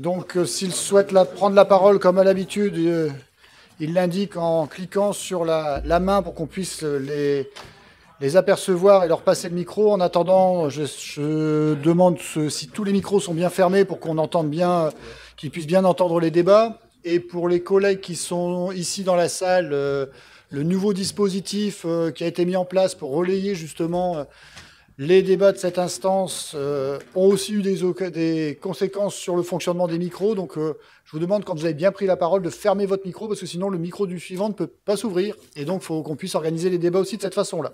Donc, euh, s'ils souhaitent la, prendre la parole comme à l'habitude, euh, il l'indique en cliquant sur la, main pour qu'on puisse euh, les, les, apercevoir et leur passer le micro. En attendant, je, demande si tous les micros sont bien fermés pour qu'on entende bien, qu'ils puissent bien entendre les débats. Et pour les collègues qui sont ici dans la salle, le nouveau dispositif qui a été mis en place pour relayer justement les débats de cette instance euh, ont aussi eu des, conséquences sur le fonctionnement des micros. Donc, euh, je vous demande, quand vous avez bien pris la parole, de fermer votre micro parce que sinon, le micro du suivant ne peut pas s'ouvrir. Et donc, il faut qu'on puisse organiser les débats aussi de cette façon-là.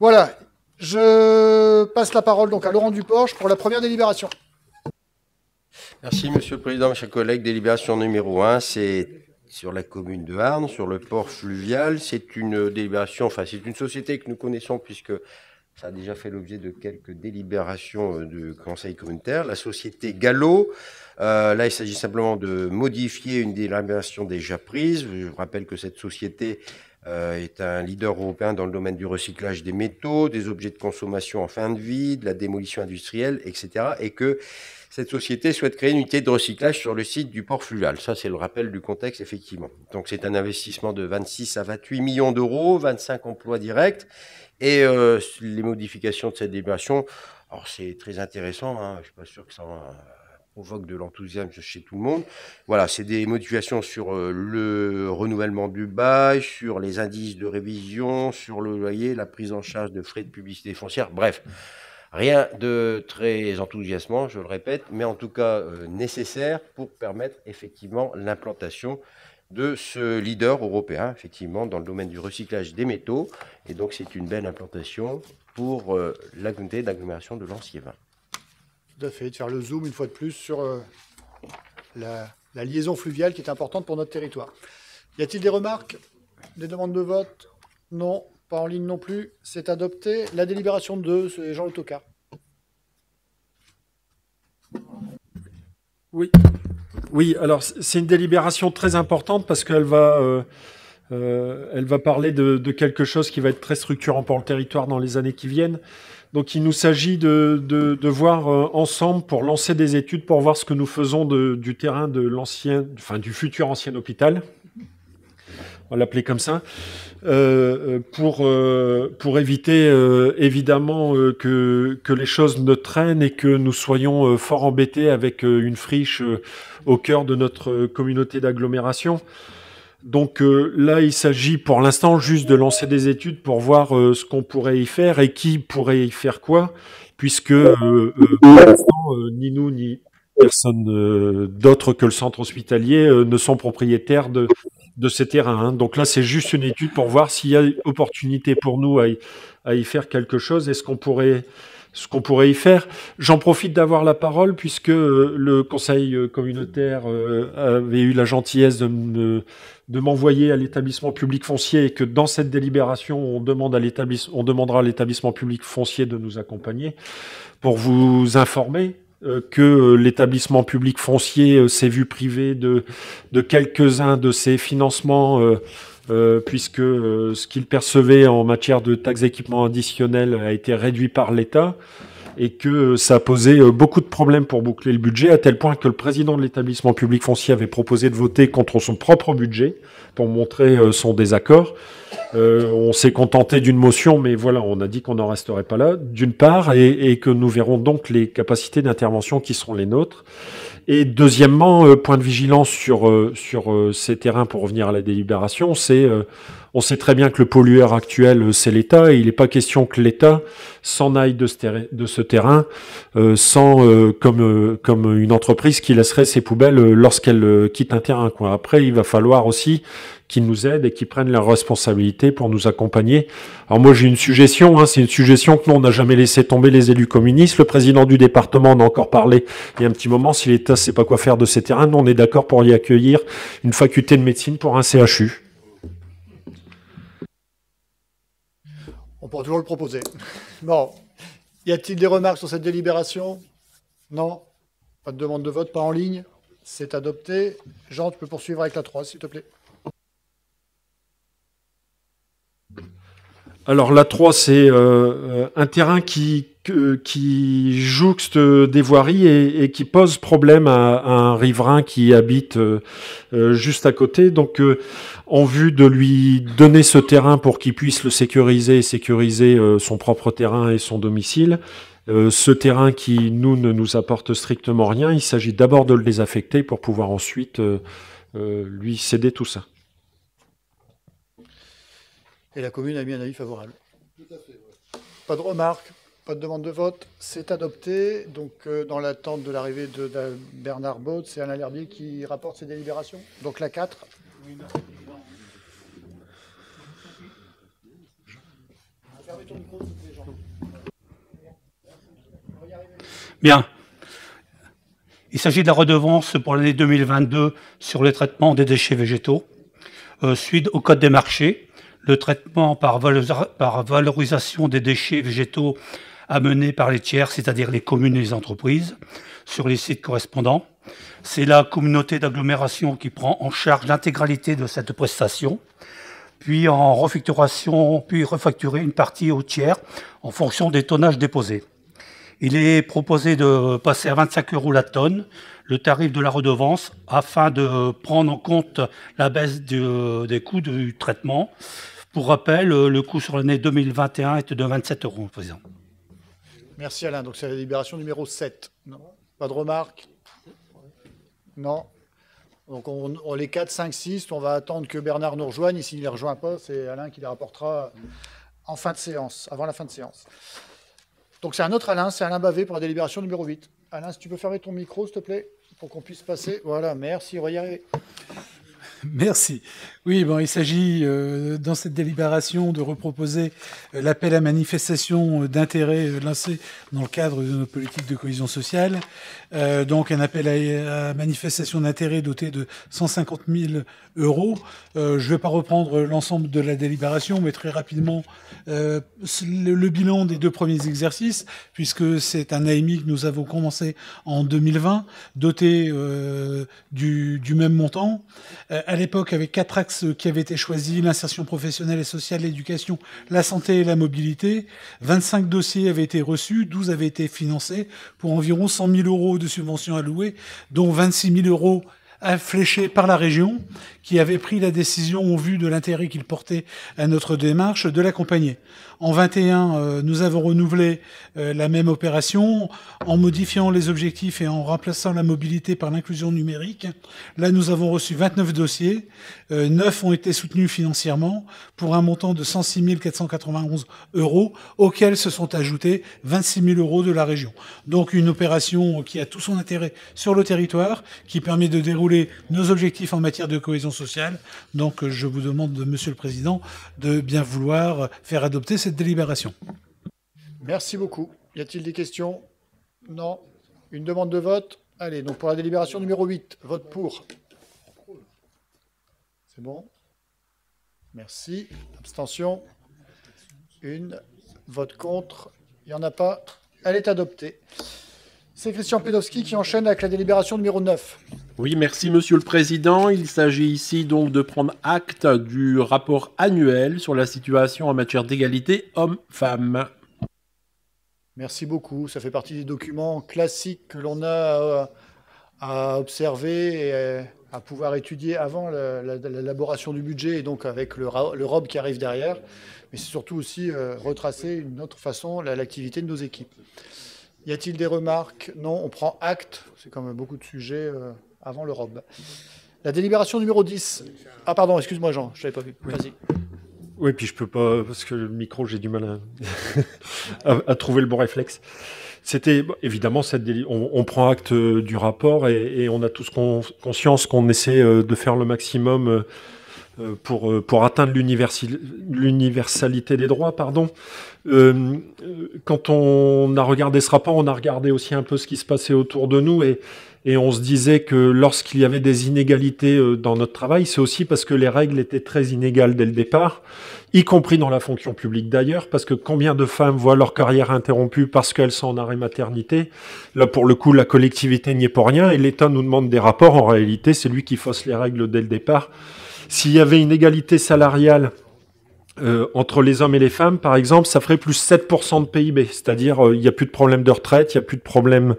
Voilà. Je passe la parole donc à Laurent Duporche pour la première délibération. Merci, Monsieur le Président, chers collègues. Délibération numéro 1, c'est sur la commune de Arnes, sur le port fluvial. C'est une délibération, enfin, c'est une société que nous connaissons puisque ça a déjà fait l'objet de quelques délibérations euh, du Conseil communautaire. La société Gallo, euh, là, il s'agit simplement de modifier une délibération déjà prise. Je rappelle que cette société euh, est un leader européen dans le domaine du recyclage des métaux, des objets de consommation en fin de vie, de la démolition industrielle, etc. Et que cette société souhaite créer une unité de recyclage sur le site du port fluvial. Ça, c'est le rappel du contexte, effectivement. Donc, c'est un investissement de 26 à 28 millions d'euros, 25 emplois directs et euh, les modifications de cette délibération, alors c'est très intéressant, hein, je ne suis pas sûr que ça euh, provoque de l'enthousiasme chez tout le monde. Voilà, c'est des modifications sur euh, le renouvellement du bail, sur les indices de révision, sur le loyer, la prise en charge de frais de publicité foncière, bref. Rien de très enthousiasmant, je le répète, mais en tout cas nécessaire pour permettre effectivement l'implantation de ce leader européen, effectivement, dans le domaine du recyclage des métaux. Et donc, c'est une belle implantation pour euh, la communauté d'agglomération de lancy Tout à fait, de faire le zoom une fois de plus sur euh, la, liaison fluviale qui est importante pour notre territoire. Y a-t-il des remarques Des demandes de vote Non, pas en ligne non plus. C'est adopté. La délibération 2, c'est Jean Autocar. Oui, oui, alors c'est une délibération très importante parce qu'elle va, euh, euh, elle va parler de, quelque chose qui va être très structurant pour le territoire dans les années qui viennent. Donc il nous s'agit de, voir euh, ensemble pour lancer des études, pour voir ce que nous faisons du terrain de l'ancien, enfin du futur ancien hôpital, on va l'appeler comme ça, euh, euh pour, euh, pour éviter euh, évidemment que, que les choses ne traînent et que nous soyons fort embêtés avec une friche au cœur de notre communauté d'agglomération. Donc là, il s'agit pour l'instant juste de lancer des études pour voir ce qu'on pourrait y faire et qui pourrait y faire quoi, puisque pour l'instant, ni nous ni, personne euh, d'autre que le centre hospitalier euh, ne sont propriétaires de, de ces terrains. Hein. Donc là, c'est juste une étude pour voir s'il y a opportunité pour nous à y, faire quelque chose. Est-ce qu'on pourrait ce qu'on pourrait y faire. J'en profite d'avoir la parole puisque euh, le conseil communautaire avait eu la gentillesse de de m'envoyer à l'établissement public foncier et que dans cette délibération, on, demande à l'établissement, on demandera à l'établissement public foncier de nous accompagner pour vous informer euh, que euh, l'établissement public foncier euh, s'est vu privé de, quelques-uns de ses financements, puisque ce qu'il percevait en matière de taxes d'équipement additionnels a été réduit par l'État et que ça a posé euh, beaucoup de problèmes pour boucler le budget, à tel point que le président de l'établissement public foncier avait proposé de voter contre son propre budget pour montrer euh, son désaccord. Euh, on s'est contenté d'une motion, mais voilà, on a dit qu'on n'en resterait pas là, d'une part, et, que nous verrons donc les capacités d'intervention qui seront les nôtres. Et deuxièmement, point de vigilance sur, sur ces terrains pour revenir à la délibération, c'est on sait très bien que le pollueur actuel, euh, c'est l'État, et il n'est pas question que l'État s'en aille de ce, terrain euh, sans, euh, comme, comme une entreprise qui laisserait ses poubelles lorsqu'elle quitte un terrain. Quoi. Après, il va falloir aussi qu'ils nous aident et qu'ils prennent leurs responsabilités pour nous accompagner. Alors moi, j'ai une suggestion, hein, c'est une suggestion que nous, on n'a jamais laissé tomber les élus communistes. Le président du département en a encore parlé il y a un petit moment. Si l'État ne sait pas quoi faire de ces terrains, nous, on est d'accord pour y accueillir une faculté de médecine pour un CHU. On toujours le proposer. Bon. Y a-t-il des remarques sur cette délibération Non Pas de demande de vote, pas en ligne C'est adopté. Jean, tu peux poursuivre avec la 3, s'il te plaît. Alors la 3, c'est euh, euh, un terrain qui, qui jouxte des voiries et, et qui pose problème à, un riverain qui habite euh, juste à côté. Donc en vue de lui donner ce terrain pour qu'il puisse le sécuriser et sécuriser son propre terrain et son domicile, ce terrain qui nous ne nous apporte strictement rien, il s'agit d'abord de le désaffecter pour pouvoir ensuite lui céder tout ça. Et la commune a mis un avis favorable. Pas de remarques, pas de demande de vote. C'est adopté. Donc, euh, dans l'attente de l'arrivée de, Bernard Baud, c'est Alain Lherbier qui rapporte ses délibérations. Donc, la 4. Bien. Il s'agit de la redevance pour l'année 2022 sur le traitement des déchets végétaux, euh, suite au Code des marchés le traitement par, valorisation des déchets végétaux amenés par les tiers, c'est-à-dire les communes et les entreprises, sur les sites correspondants. C'est la communauté d'agglomération qui prend en charge l'intégralité de cette prestation, puis en refacturation, puis refacturer une partie aux tiers en fonction des tonnages déposés. Il est proposé de passer à 25 euros la tonne le tarif de la redevance afin de euh, prendre en compte la baisse euh, des coûts du traitement. Pour rappel, euh, le coût sur l'année 2021 était de 27 euros, Président. Merci Alain. Donc c'est la délibération numéro 7. Pas de remarques Non. Donc on, on, les 4, 5, 6, on va attendre que Bernard nous rejoigne. Et s'il ne les rejoint pas, c'est Alain qui les rapportera en fin de séance, avant la fin de séance. Donc c'est un autre Alain, c'est Alain Bavé pour la délibération numéro 8. Alain, si tu peux fermer ton micro, s'il te plaît pour qu'on puisse passer. Voilà, merci, on va y arriver. Merci. Oui, bon, il s'agit euh, dans cette délibération de reproposer euh, l'appel à manifestation euh, d'intérêt lancé dans le cadre de nos politiques de cohésion sociale. donc un appel à manifestation d'intérêt doté de 150 000 euh, je ne vais pas reprendre l'ensemble de la délibération, mais très rapidement, euh, le, bilan des deux premiers exercices, puisque c'est un AMI que nous avons commencé en 2020, doté euh, du, du, même montant. à l'époque, avec quatre axes qui avaient été choisis, l'insertion professionnelle et sociale, l'éducation, la santé et la mobilité. 25 dossiers avaient été reçus, 12 avaient été financés pour environ 100 000 euros de subventions allouées, dont 26 000 euros fléché par la région, qui avait pris la décision, au vu de l'intérêt qu'il portait à notre démarche, de l'accompagner. En 21, euh, nous avons renouvelé euh, la même opération en modifiant les objectifs et en remplaçant la mobilité par l'inclusion numérique. Là, nous avons reçu 29 dossiers. 9 euh, ont été soutenus financièrement pour un montant de 106 491 euros, auxquels se sont ajoutés 26 000 euros de la région. Donc une opération qui a tout son intérêt sur le territoire, qui permet de dérouler nos objectifs en matière de cohésion sociale. Donc je vous demande, Monsieur le Président, de bien vouloir faire adopter cette délibération. Merci beaucoup. Y a-t-il des questions Non Une demande de vote Allez, donc pour la délibération numéro 8, vote pour. C'est bon Merci. Abstention Une. Vote contre Il n'y en a pas. Elle est adoptée. C'est Christian Pedowski qui enchaîne avec la délibération numéro 9. Oui, merci Monsieur le Président. Il s'agit ici donc de prendre acte du rapport annuel sur la situation en matière d'égalité hommes-femmes. Merci beaucoup. Ça fait partie des documents classiques que l'on a euh, à observer et euh, à pouvoir étudier avant l'élaboration du budget et donc avec le, robe qui arrive derrière. Mais c'est surtout aussi euh, retracer une autre façon l'activité de nos équipes. Y a-t-il des remarques Non, on prend acte. C'est quand même beaucoup de sujets euh, avant l'Europe. La délibération numéro 10. Ah pardon, excuse-moi Jean, je ne pas vu. Oui. Vas-y. Oui, puis je peux pas, parce que le micro, j'ai du mal à, trouver le bon réflexe. C'était évidemment cette on, on, prend acte euh, du rapport et, on a tous conscience qu'on essaie euh, de faire le maximum euh, pour, euh, pour atteindre l'universalité des droits. Pardon. Euh, quand on a regardé ce rapport, on a regardé aussi un peu ce qui se passait autour de nous et, et on se disait que lorsqu'il y avait des inégalités dans notre travail, c'est aussi parce que les règles étaient très inégales dès le départ, y compris dans la fonction publique d'ailleurs, parce que combien de femmes voient leur carrière interrompue parce qu'elles sont en arrêt maternité Là, pour le coup, la collectivité n'y est pour rien et l'État nous demande des rapports. En réalité, c'est lui qui fausse les règles dès le départ s'il y avait une égalité salariale euh, entre les hommes et les femmes, par exemple, ça ferait plus 7% de PIB. C'est-à-dire, euh, il n'y a plus de problème de retraite, il n'y a plus de problème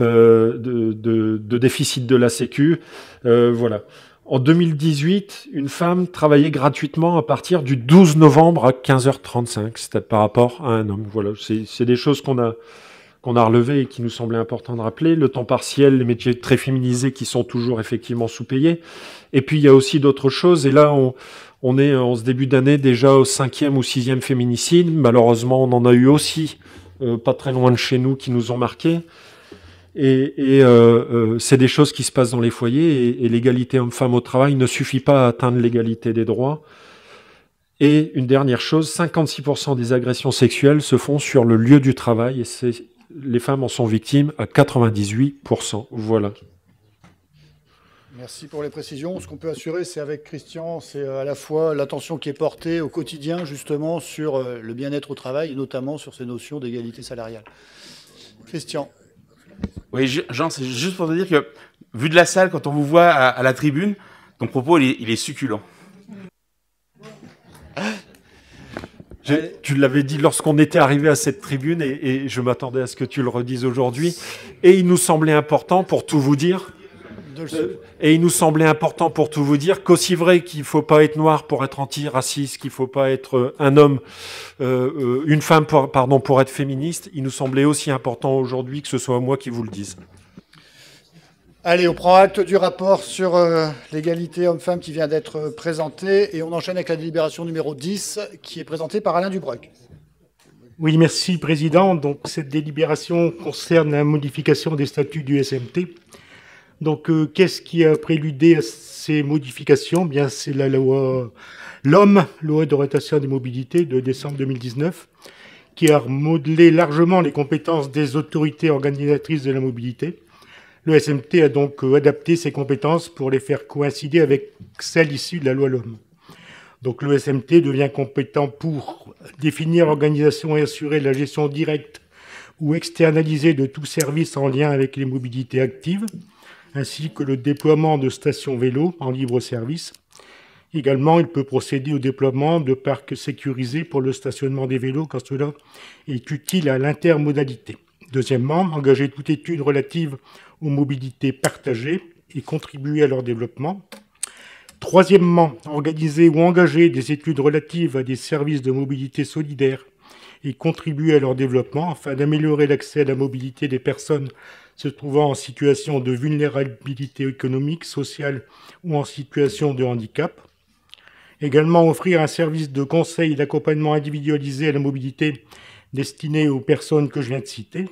euh, de, de, déficit de la Sécu. voilà. En 2018, une femme travaillait gratuitement à partir du 12 novembre à 15h35, c'était par rapport à un homme. Voilà, c'est des choses qu'on a, qu'on a relevé et qui nous semblait important de rappeler, le temps partiel, les métiers très féminisés qui sont toujours effectivement sous-payés. Et puis il y a aussi d'autres choses, et là on, est en ce début d'année déjà au cinquième ou sixième féminicide. Malheureusement, on en a eu aussi euh, pas très loin de chez nous qui nous ont marqués. Et, euh, euh, c'est des choses qui se passent dans les foyers. Et, l'égalité homme-femme au travail ne suffit pas à atteindre l'égalité des droits. Et une dernière chose, 56% des agressions sexuelles se font sur le lieu du travail. Et c'est les femmes en sont victimes à 98%. Voilà. Merci pour les précisions. Ce qu'on peut assurer, c'est avec Christian, c'est euh, à la fois l'attention qui est portée au quotidien justement sur euh, le bien-être au travail, notamment sur ces notions d'égalité salariale. Christian. Oui, Jean, c'est juste pour te dire que, vu de la salle, quand on vous voit à, la tribune, ton propos, il est, il est succulent. Tu l'avais dit lorsqu'on était arrivé à cette tribune, et, je m'attendais à ce que tu le redises aujourd'hui. Et il nous semblait important, pour tout vous dire, euh, et il nous semblait important pour tout vous dire qu'aussi vrai qu'il ne faut pas être noir pour être anti-raciste, qu'il ne faut pas être euh, un homme, euh, une femme, pardon, pour être féministe, il nous semblait aussi important aujourd'hui que ce soit moi qui vous le dise. Allez, on prend acte du rapport sur euh, l'égalité homme-femme qui vient d'être euh, présenté et on enchaîne avec la délibération numéro 10 qui est présentée par Alain dubroc Oui, merci Président. Donc cette délibération concerne la modification des statuts du SMT. Donc euh, qu'est-ce qui a préludé à ces modifications eh Bien, c'est la loi l'homme, loi d'orientation des mobilités de décembre 2019 qui a remodelé largement les compétences des autorités organisatrices de la mobilité le SMT a donc euh, adapté ses compétences pour les faire coïncider avec celles issues de la loi LOM. Donc le SMT devient compétent pour définir, organisation et assurer la gestion directe ou externalisée de tout service en lien avec les mobilités actives, ainsi que le déploiement de stations vélos en libre service. Également, il peut procéder au déploiement de parcs sécurisés pour le stationnement des vélos quand cela est utile à l'intermodalité. Deuxièmement, engager toute étude relative aux mobilités partagées et contribuer à leur développement. Troisièmement, organiser ou engager des études relatives à des services de mobilité solidaire et contribuer à leur développement afin d'améliorer l'accès à la mobilité des personnes se trouvant en situation de vulnérabilité économique, sociale ou en situation de handicap. Également offrir un service de conseil et d'accompagnement individualisé à la mobilité destiné aux personnes que je viens de citer.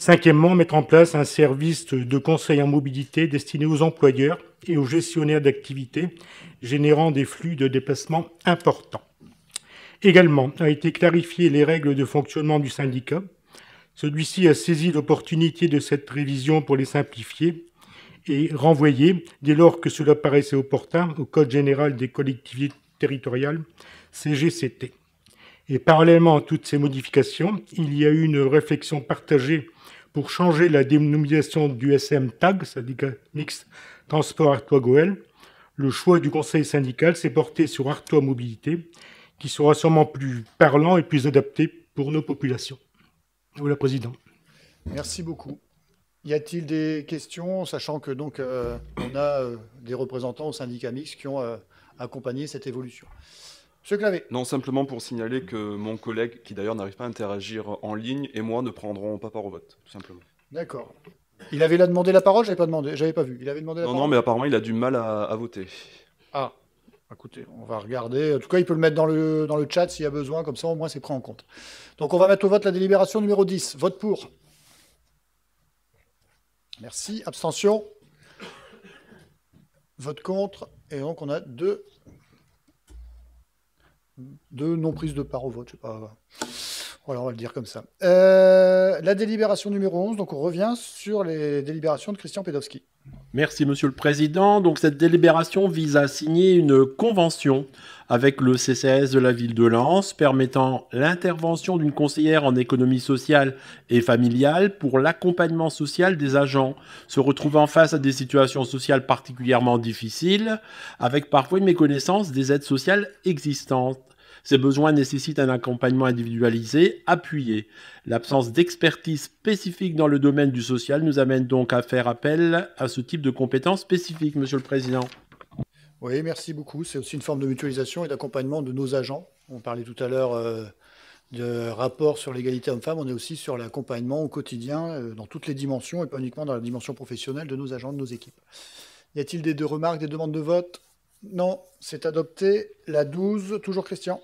Cinquièmement, mettre en place un service de conseil en mobilité destiné aux employeurs et aux gestionnaires d'activités, générant des flux de déplacement importants. Également, a été clarifié les règles de fonctionnement du syndicat. Celui-ci a saisi l'opportunité de cette révision pour les simplifier et renvoyer, dès lors que cela paraissait opportun, au Code général des collectivités territoriales, CGCT. Et parallèlement à toutes ces modifications, il y a eu une réflexion partagée pour changer la dénomination du SM TAG, syndicat mixte transport Artois Goël. Le choix du conseil syndical s'est porté sur Artois Mobilité, qui sera sûrement plus parlant et plus adapté pour nos populations. Voilà, Président. Merci beaucoup. Y a-t-il des questions, sachant que donc euh, on a euh, des représentants au syndicat mixte qui ont euh, accompagné cette évolution Monsieur Clavé. Non, simplement pour signaler que mon collègue, qui d'ailleurs n'arrive pas à interagir en ligne, et moi ne prendrons pas part au vote, tout simplement. D'accord. Il avait là demandé la parole, j'avais pas demandé, j'avais pas vu. Il avait demandé non, Non, mais apparemment il a du mal à, voter. Ah, écoutez, on va regarder. En tout cas, il peut le mettre dans le, dans le chat s'il y a besoin, comme ça au moins c'est pris en compte. Donc on va mettre au vote la délibération numéro 10. Vote pour. Merci. Abstention. Vote contre. Et donc on a deux de non-prise de part au vote, je sais pas. Voilà, on va le dire comme ça. Euh, la délibération numéro 11, donc on revient sur les délibérations de Christian Pedowski. Merci, Monsieur le Président. Donc, cette délibération vise à signer une convention avec le CCS de la ville de Lens permettant l'intervention d'une conseillère en économie sociale et familiale pour l'accompagnement social des agents se retrouvant face à des situations sociales particulièrement difficiles avec parfois une méconnaissance des aides sociales existantes. Ces besoins nécessitent un accompagnement individualisé, appuyé. L'absence d'expertise spécifique dans le domaine du social nous amène donc à faire appel à ce type de compétences spécifiques, Monsieur le Président. Oui, merci beaucoup. C'est aussi une forme de mutualisation et d'accompagnement de nos agents. On parlait tout à l'heure euh, de rapport sur l'égalité homme-femme. On est aussi sur l'accompagnement au quotidien, euh, dans toutes les dimensions, et pas uniquement dans la dimension professionnelle de nos agents, de nos équipes. Y a-t-il des deux remarques, des demandes de vote Non, c'est adopté. La 12, toujours Christian.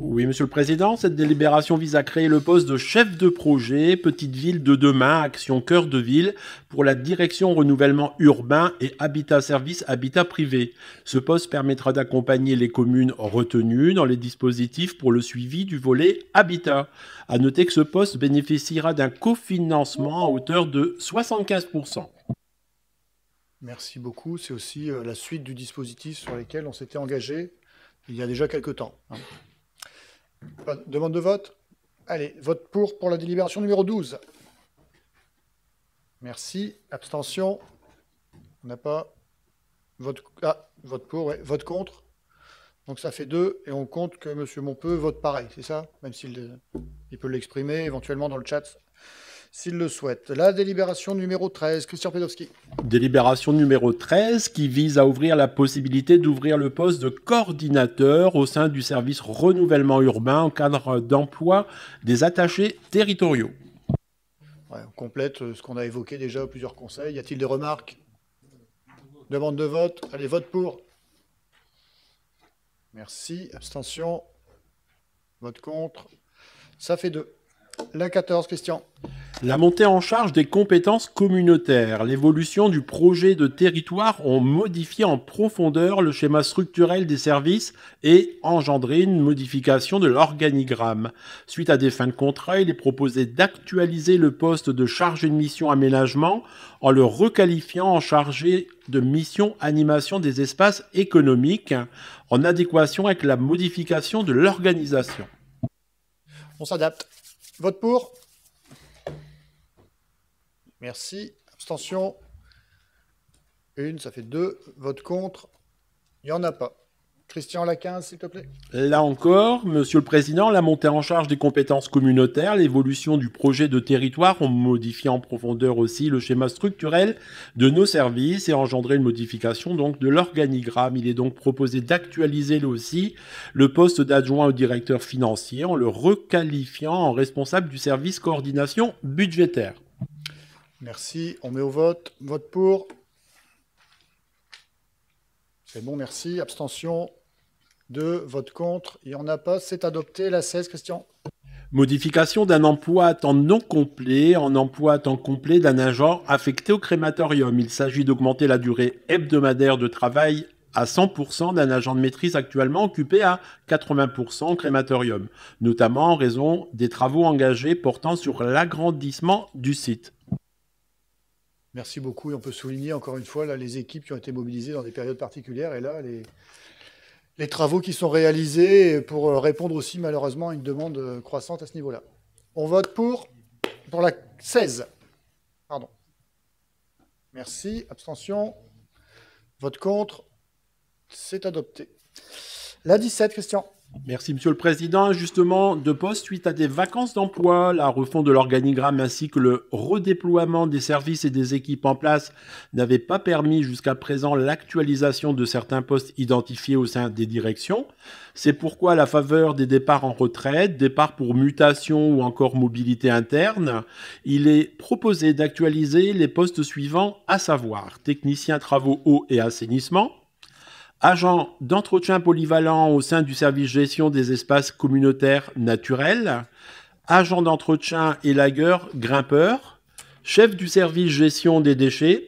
Oui, Monsieur le Président, cette délibération vise à créer le poste de chef de projet Petite Ville de demain, Action Cœur de Ville, pour la direction renouvellement urbain et habitat service habitat privé. Ce poste permettra d'accompagner les communes retenues dans les dispositifs pour le suivi du volet habitat. À noter que ce poste bénéficiera d'un cofinancement à hauteur de 75%. Merci beaucoup. C'est aussi euh, la suite du dispositif sur lequel on s'était engagé il y a déjà quelques temps. Hein. Demande de vote Allez, vote pour pour la délibération numéro 12. Merci. Abstention On n'a pas. Vote, ah, vote pour, vote contre. Donc ça fait deux, et on compte que M. Montpeu vote pareil, c'est ça Même s'il euh, il peut l'exprimer éventuellement dans le chat s'il le souhaite. La délibération numéro 13, Christian Pedowski. Délibération numéro 13 qui vise à ouvrir la possibilité d'ouvrir le poste de coordinateur au sein du service renouvellement urbain en cadre d'emploi des attachés territoriaux. on complète euh, ce qu'on a évoqué déjà à plusieurs conseils. Y a-t-il des remarques Demande de vote Allez, vote pour. Merci. Abstention. Vote contre. Ça fait deux. La 14, question. La montée en charge des compétences communautaires, l'évolution du projet de territoire ont modifié en profondeur le schéma structurel des services et engendré une modification de l'organigramme. Suite à des fins de contrat, il est proposé d'actualiser le poste de chargé de mission aménagement en le requalifiant en chargé de mission animation des espaces économiques en adéquation avec la modification de l'organisation. On s'adapte. Vote pour. Merci. Abstention. Une, ça fait deux. Vote contre. Il n'y en a pas. Christian Lacquin s'il te plaît. Là encore, Monsieur le Président, la montée en charge des compétences communautaires, l'évolution du projet de territoire ont modifié en profondeur aussi le schéma structurel de nos services et engendré une modification donc de l'organigramme. Il est donc proposé d'actualiser aussi le poste d'adjoint au directeur financier en le requalifiant en responsable du service coordination budgétaire. Merci. On met au vote. Vote pour. C'est bon, merci. Abstention de vote contre. Il n'y en a pas. C'est adopté. La 16, question. Modification d'un emploi à temps non complet en emploi à temps complet d'un agent affecté au crématorium. Il s'agit d'augmenter la durée hebdomadaire de travail à 100% d'un agent de maîtrise actuellement occupé à 80% au crématorium, notamment en raison des travaux engagés portant sur l'agrandissement du site. Merci beaucoup. Et on peut souligner encore une fois là, les équipes qui ont été mobilisées dans des périodes particulières. Et là, les, les travaux qui sont réalisés pour euh, répondre aussi malheureusement à une demande euh, croissante à ce niveau-là. On vote pour, pour la 16. Pardon. Merci. Abstention. Vote contre. C'est adopté. La 17, Christian. Merci, Monsieur le Président. Justement, de postes suite à des vacances d'emploi, la refonte de l'organigramme ainsi que le redéploiement des services et des équipes en place n'avaient pas permis jusqu'à présent l'actualisation de certains postes identifiés au sein des directions. C'est pourquoi, à la faveur des départs en retraite, départs pour mutation ou encore mobilité interne, il est proposé d'actualiser les postes suivants, à savoir technicien travaux eau et assainissement, agent d'entretien polyvalent au sein du service gestion des espaces communautaires naturels, agent d'entretien et lagueur grimpeur, chef du service gestion des déchets,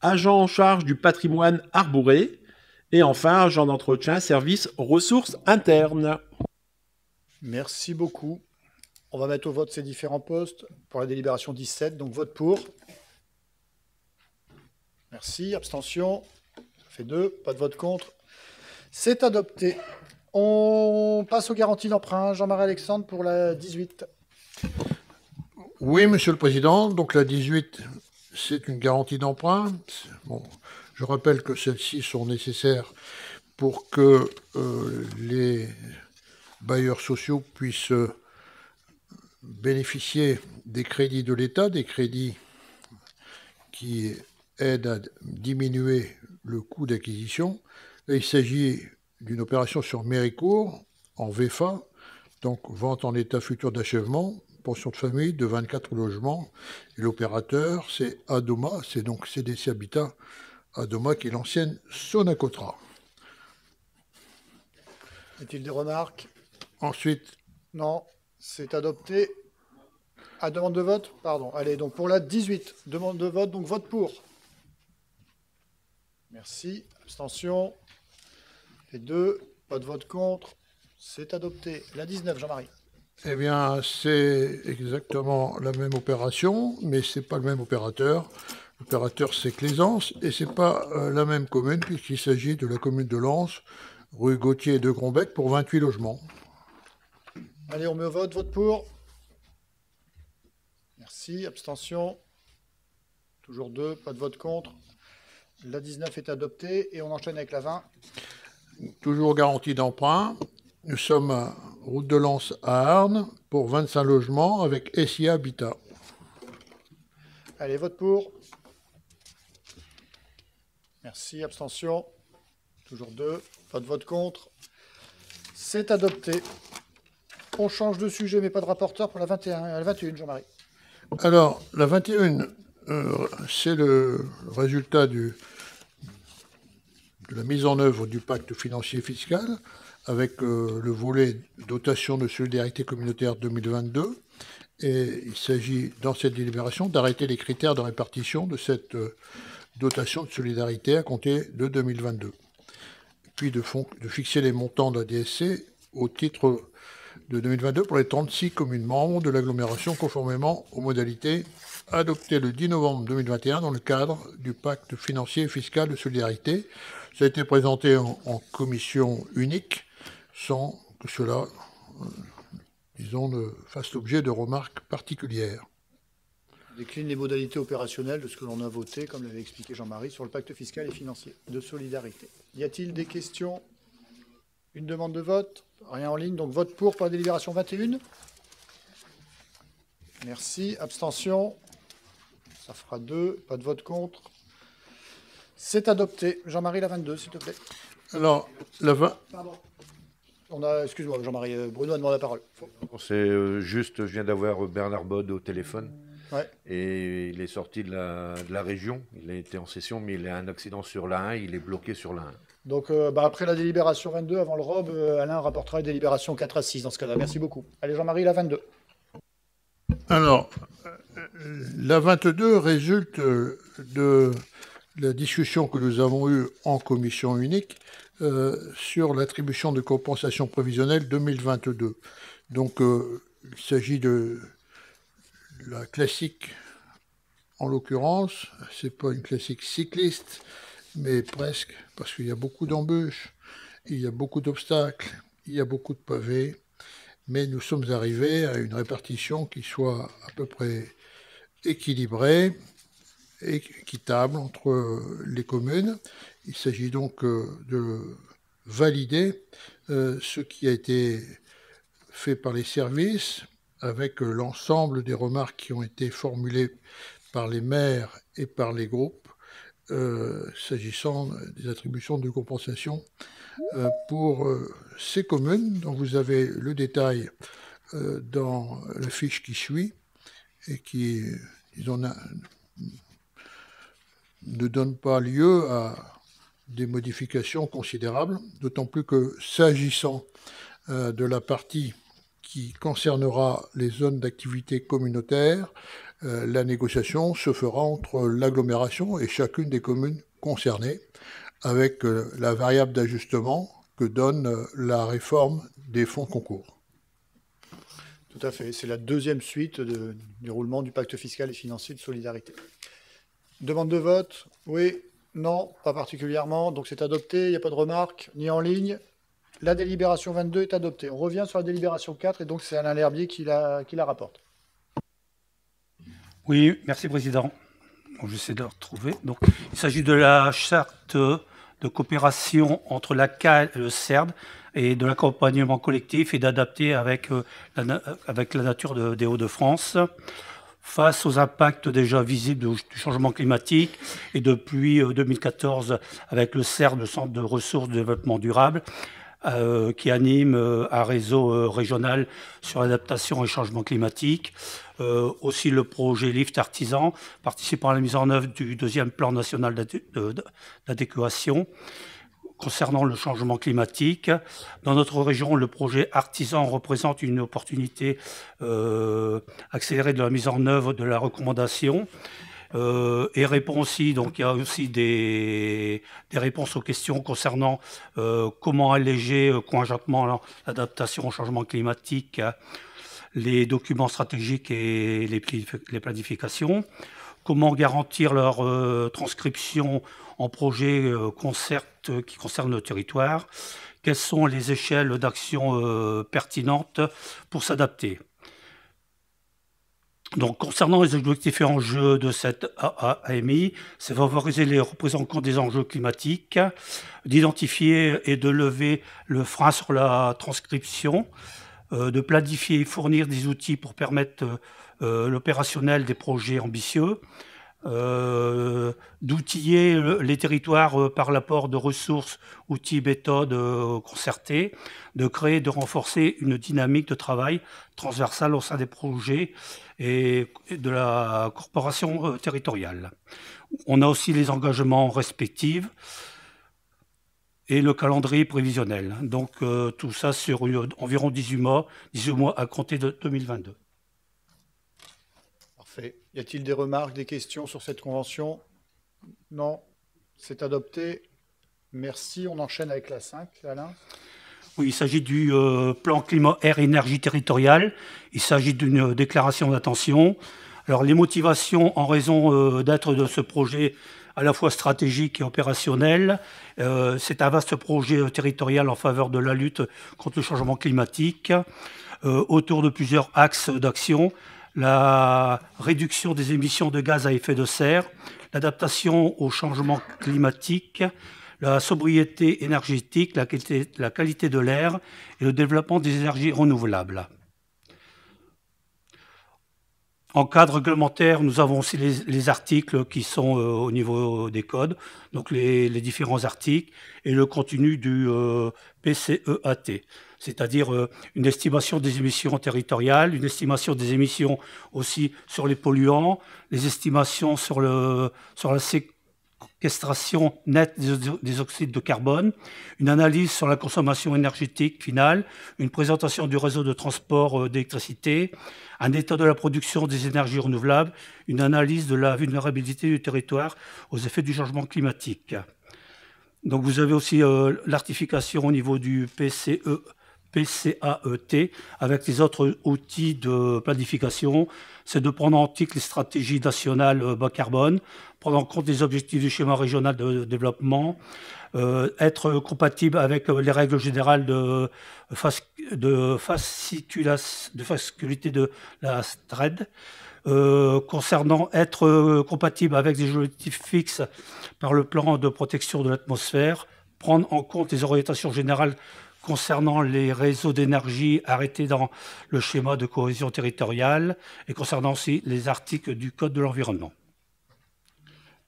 agent en charge du patrimoine arboré et enfin agent d'entretien service ressources internes. Merci beaucoup. On va mettre au vote ces différents postes pour la délibération 17. Donc vote pour. Merci. Abstention fait deux. Pas de vote contre. C'est adopté. On passe aux garanties d'emprunt. Jean-Marie Alexandre pour la 18. Oui, Monsieur le Président. Donc la 18, c'est une garantie d'emprunt. je rappelle que celles-ci sont nécessaires pour que euh, les bailleurs sociaux puissent euh, bénéficier des crédits de l'État, des crédits qui aident à diminuer le coût d'acquisition. Il s'agit d'une opération sur Méricourt, en VFA, donc vente en état futur d'achèvement, pension de famille de 24 logements. l'opérateur, c'est Adoma, c'est donc CDC Habitat Adoma, qui est l'ancienne Sonacotra. Y a t il des remarques Ensuite. Non, c'est adopté. À demande de vote Pardon. Allez, donc pour la 18, demande de vote, donc vote pour. Merci. Abstention. Les deux. Pas de vote contre. C'est adopté. La 19, Jean-Marie. Eh bien, c'est exactement la même opération, mais ce n'est pas le même opérateur. L'opérateur, c'est Claisance, et ce n'est pas euh, la même commune, puisqu'il s'agit de la commune de Lens, rue Gauthier de Grombec, pour 28 logements. Allez, on me vote. Vote pour. Merci. Abstention. Toujours deux. Pas de vote contre. La 19 est adoptée et on enchaîne avec la 20. Toujours garantie d'emprunt. Nous sommes route de Lens à Arne pour 25 logements avec SIA Habitat. Allez, vote pour. Merci. Abstention. Toujours deux. Pas de vote contre. C'est adopté. On change de sujet, mais pas de rapporteur pour la 21, euh, la 21 Jean-Marie. Alors, la 21, euh, c'est le résultat du, de la mise en œuvre du pacte financier fiscal avec euh, le volet dotation de solidarité communautaire 2022. Et il s'agit dans cette délibération d'arrêter les critères de répartition de cette euh, dotation de solidarité à compter de 2022, puis de, de fixer les montants de DSC au titre de 2022 pour les 36 communes membres de l'agglomération conformément aux modalités adoptées le 10 novembre 2021 dans le cadre du pacte financier fiscal de solidarité ça a été présenté en, commission unique sans que cela, euh, disons, ne fasse l'objet de remarques particulières. On décline les modalités opérationnelles de ce que l'on a voté, comme l'avait expliqué Jean-Marie, sur le pacte fiscal et financier de solidarité. Y a-t-il des questions Une demande de vote Rien en ligne, donc vote pour par la délibération 21 Merci. Abstention Ça fera deux. Pas de vote contre c'est adopté. Jean-Marie, la 22, s'il te plaît. Alors, la 20. Pardon. On excuse-moi, Jean-Marie, euh, Bruno a demandé la parole. C'est euh, juste, je viens d'avoir euh, Bernard Bod au téléphone. Et il est sorti de la, région. Il a été en session, mais il a un accident sur la 1. Il est bloqué sur la 1. Donc, bah, après la délibération 22, avant le robe, Alain rapportera les délibérations 4 à 6 dans ce cas-là. Merci beaucoup. Allez, Jean-Marie, la 22. Alors, la 22 résulte de la discussion que nous avons eue en commission unique euh, sur l'attribution de compensation provisionnelle 2022. Donc, euh, il s'agit de la classique, en l'occurrence, c'est pas une classique cycliste, mais presque, parce qu'il y a beaucoup d'embûches, il y a beaucoup d'obstacles, il y a beaucoup de pavés, mais nous sommes arrivés à une répartition qui soit à peu près équilibrée, équitable entre euh, les communes. Il s'agit donc euh, de valider euh, ce qui a été fait par les services avec l'ensemble des remarques qui ont été formulées par les maires et par les groupes s'agissant des attributions de compensation pour ces communes dont vous avez le détail dans la fiche qui suit et qui, disons, ne donne pas lieu à des modifications considérables, d'autant plus que s'agissant euh, de la partie qui concernera les zones d'activité communautaire, euh, la négociation se fera entre l'agglomération et chacune des communes concernées, avec euh, la variable d'ajustement que donne la réforme des fonds concours. Tout à fait. C'est la deuxième suite du roulement du pacte fiscal et financier de solidarité. Demande de vote Oui, non, pas particulièrement. Donc c'est adopté, il n'y a pas de remarques ni en ligne. La délibération 22 est adoptée. On revient sur la délibération 4 et donc c'est Alain Lherbier qui la, rapporte. Oui, merci Président. vais J'essaie de la retrouver. Donc, il s'agit de la charte de coopération entre la CA et le CERD et de l'accompagnement collectif et d'adapter avec, euh, la, avec la nature des Hauts-de-France face aux impacts déjà visibles du changement climatique et depuis 2014 euh, avec le CERN, le Centre de ressources de développement durable, euh, qui anime euh, un réseau régional sur l'adaptation et changement climatique. aussi le projet LIFT Artisan, participant à la mise en œuvre du deuxième plan national d'adéquation. Concernant le changement climatique, dans notre région, le projet Artisan représente une opportunité euh, accélérée de la mise en œuvre de la recommandation. Euh, et répond aussi, donc il y a aussi des, réponses aux questions concernant euh, comment alléger conjointement l'adaptation au changement climatique, les documents stratégiques et les planifications comment garantir leur euh, transcription en projets euh, euh, qui concernent le territoire, quelles sont les échelles d'action pertinentes pour s'adapter. Donc, concernant les objectifs et enjeux de cette AMI, c'est favoriser les représentants des enjeux climatiques, d'identifier et de lever le frein sur la transcription, de planifier et fournir des outils pour permettre euh, l'opérationnel des projets ambitieux, euh, d'outiller les territoires euh, par l'apport de ressources, outils, méthodes concertées, de créer, de renforcer une dynamique de travail transversale au sein des projets et de la corporation territoriale. On a aussi les engagements respectifs et le calendrier prévisionnel. Donc tout ça sur environ 18 mois, 18 mois à compter de 2022. Y a-t-il des remarques, des questions sur cette convention Non C'est adopté. Merci. On enchaîne avec la 5, Alain. Oui, il s'agit du euh, plan climat, air, énergie Territorial. Il s'agit d'une euh, déclaration d'attention. Alors, les motivations en raison euh, d'être de ce projet à la fois stratégique et opérationnel. C'est un vaste projet territorial en faveur de la lutte contre le changement climatique autour de plusieurs axes d'action la réduction des émissions de gaz à effet de serre, l'adaptation au changement climatique, la sobriété énergétique, la qualité, la qualité de l'air et le développement des énergies renouvelables. En cadre réglementaire, nous avons aussi les, articles qui sont euh, au niveau des codes, donc les, différents articles et le contenu du euh, PCEAT, c'est-à-dire euh, une estimation des émissions territoriales, une estimation des émissions aussi sur les polluants, les estimations sur, le, sur la, sécurité, séquestration nette des, oxydes de carbone, une analyse sur la consommation énergétique finale, une présentation du réseau de transport euh, d'électricité, un état de la production des énergies renouvelables, une analyse de la vulnérabilité du territoire aux effets du changement climatique. Donc vous avez aussi euh, l'artification au niveau du PCE, PCAET avec les autres outils de planification. C'est de prendre en compte les stratégies nationales euh, bas carbone, prendre en compte les objectifs du schéma régional de développement, euh, être compatible avec euh, les règles générales de, de, fasciculité de la STRED, euh, concernant être compatible avec des objectifs fixes par le plan de protection de l'atmosphère, prendre en compte les orientations générales concernant les réseaux d'énergie arrêtés dans le schéma de cohésion territoriale et concernant aussi les articles du Code de l'environnement.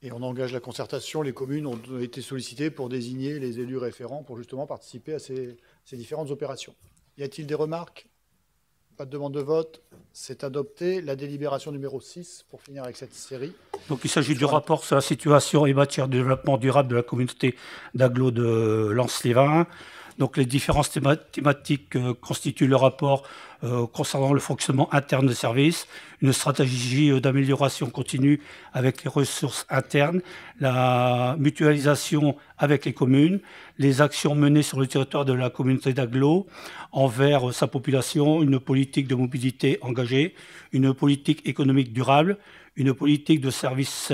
Et on engage la concertation. Les communes ont été sollicitées pour désigner les élus référents pour justement participer à ces, différentes opérations. Y a-t-il des remarques pas de demande de vote. C'est adopté. La délibération numéro 6, pour finir avec cette série. Donc il s'agit du rapport sur la situation et matière de développement durable de la communauté d'agglo de lens les donc les différences thématiques euh, constituent le rapport euh, concernant le fonctionnement interne de services, une stratégie euh, d'amélioration continue avec les ressources internes, la mutualisation avec les communes, les actions menées sur le territoire de la communauté d'Aglo envers sa population, une politique de mobilité engagée, une politique économique durable, une politique de services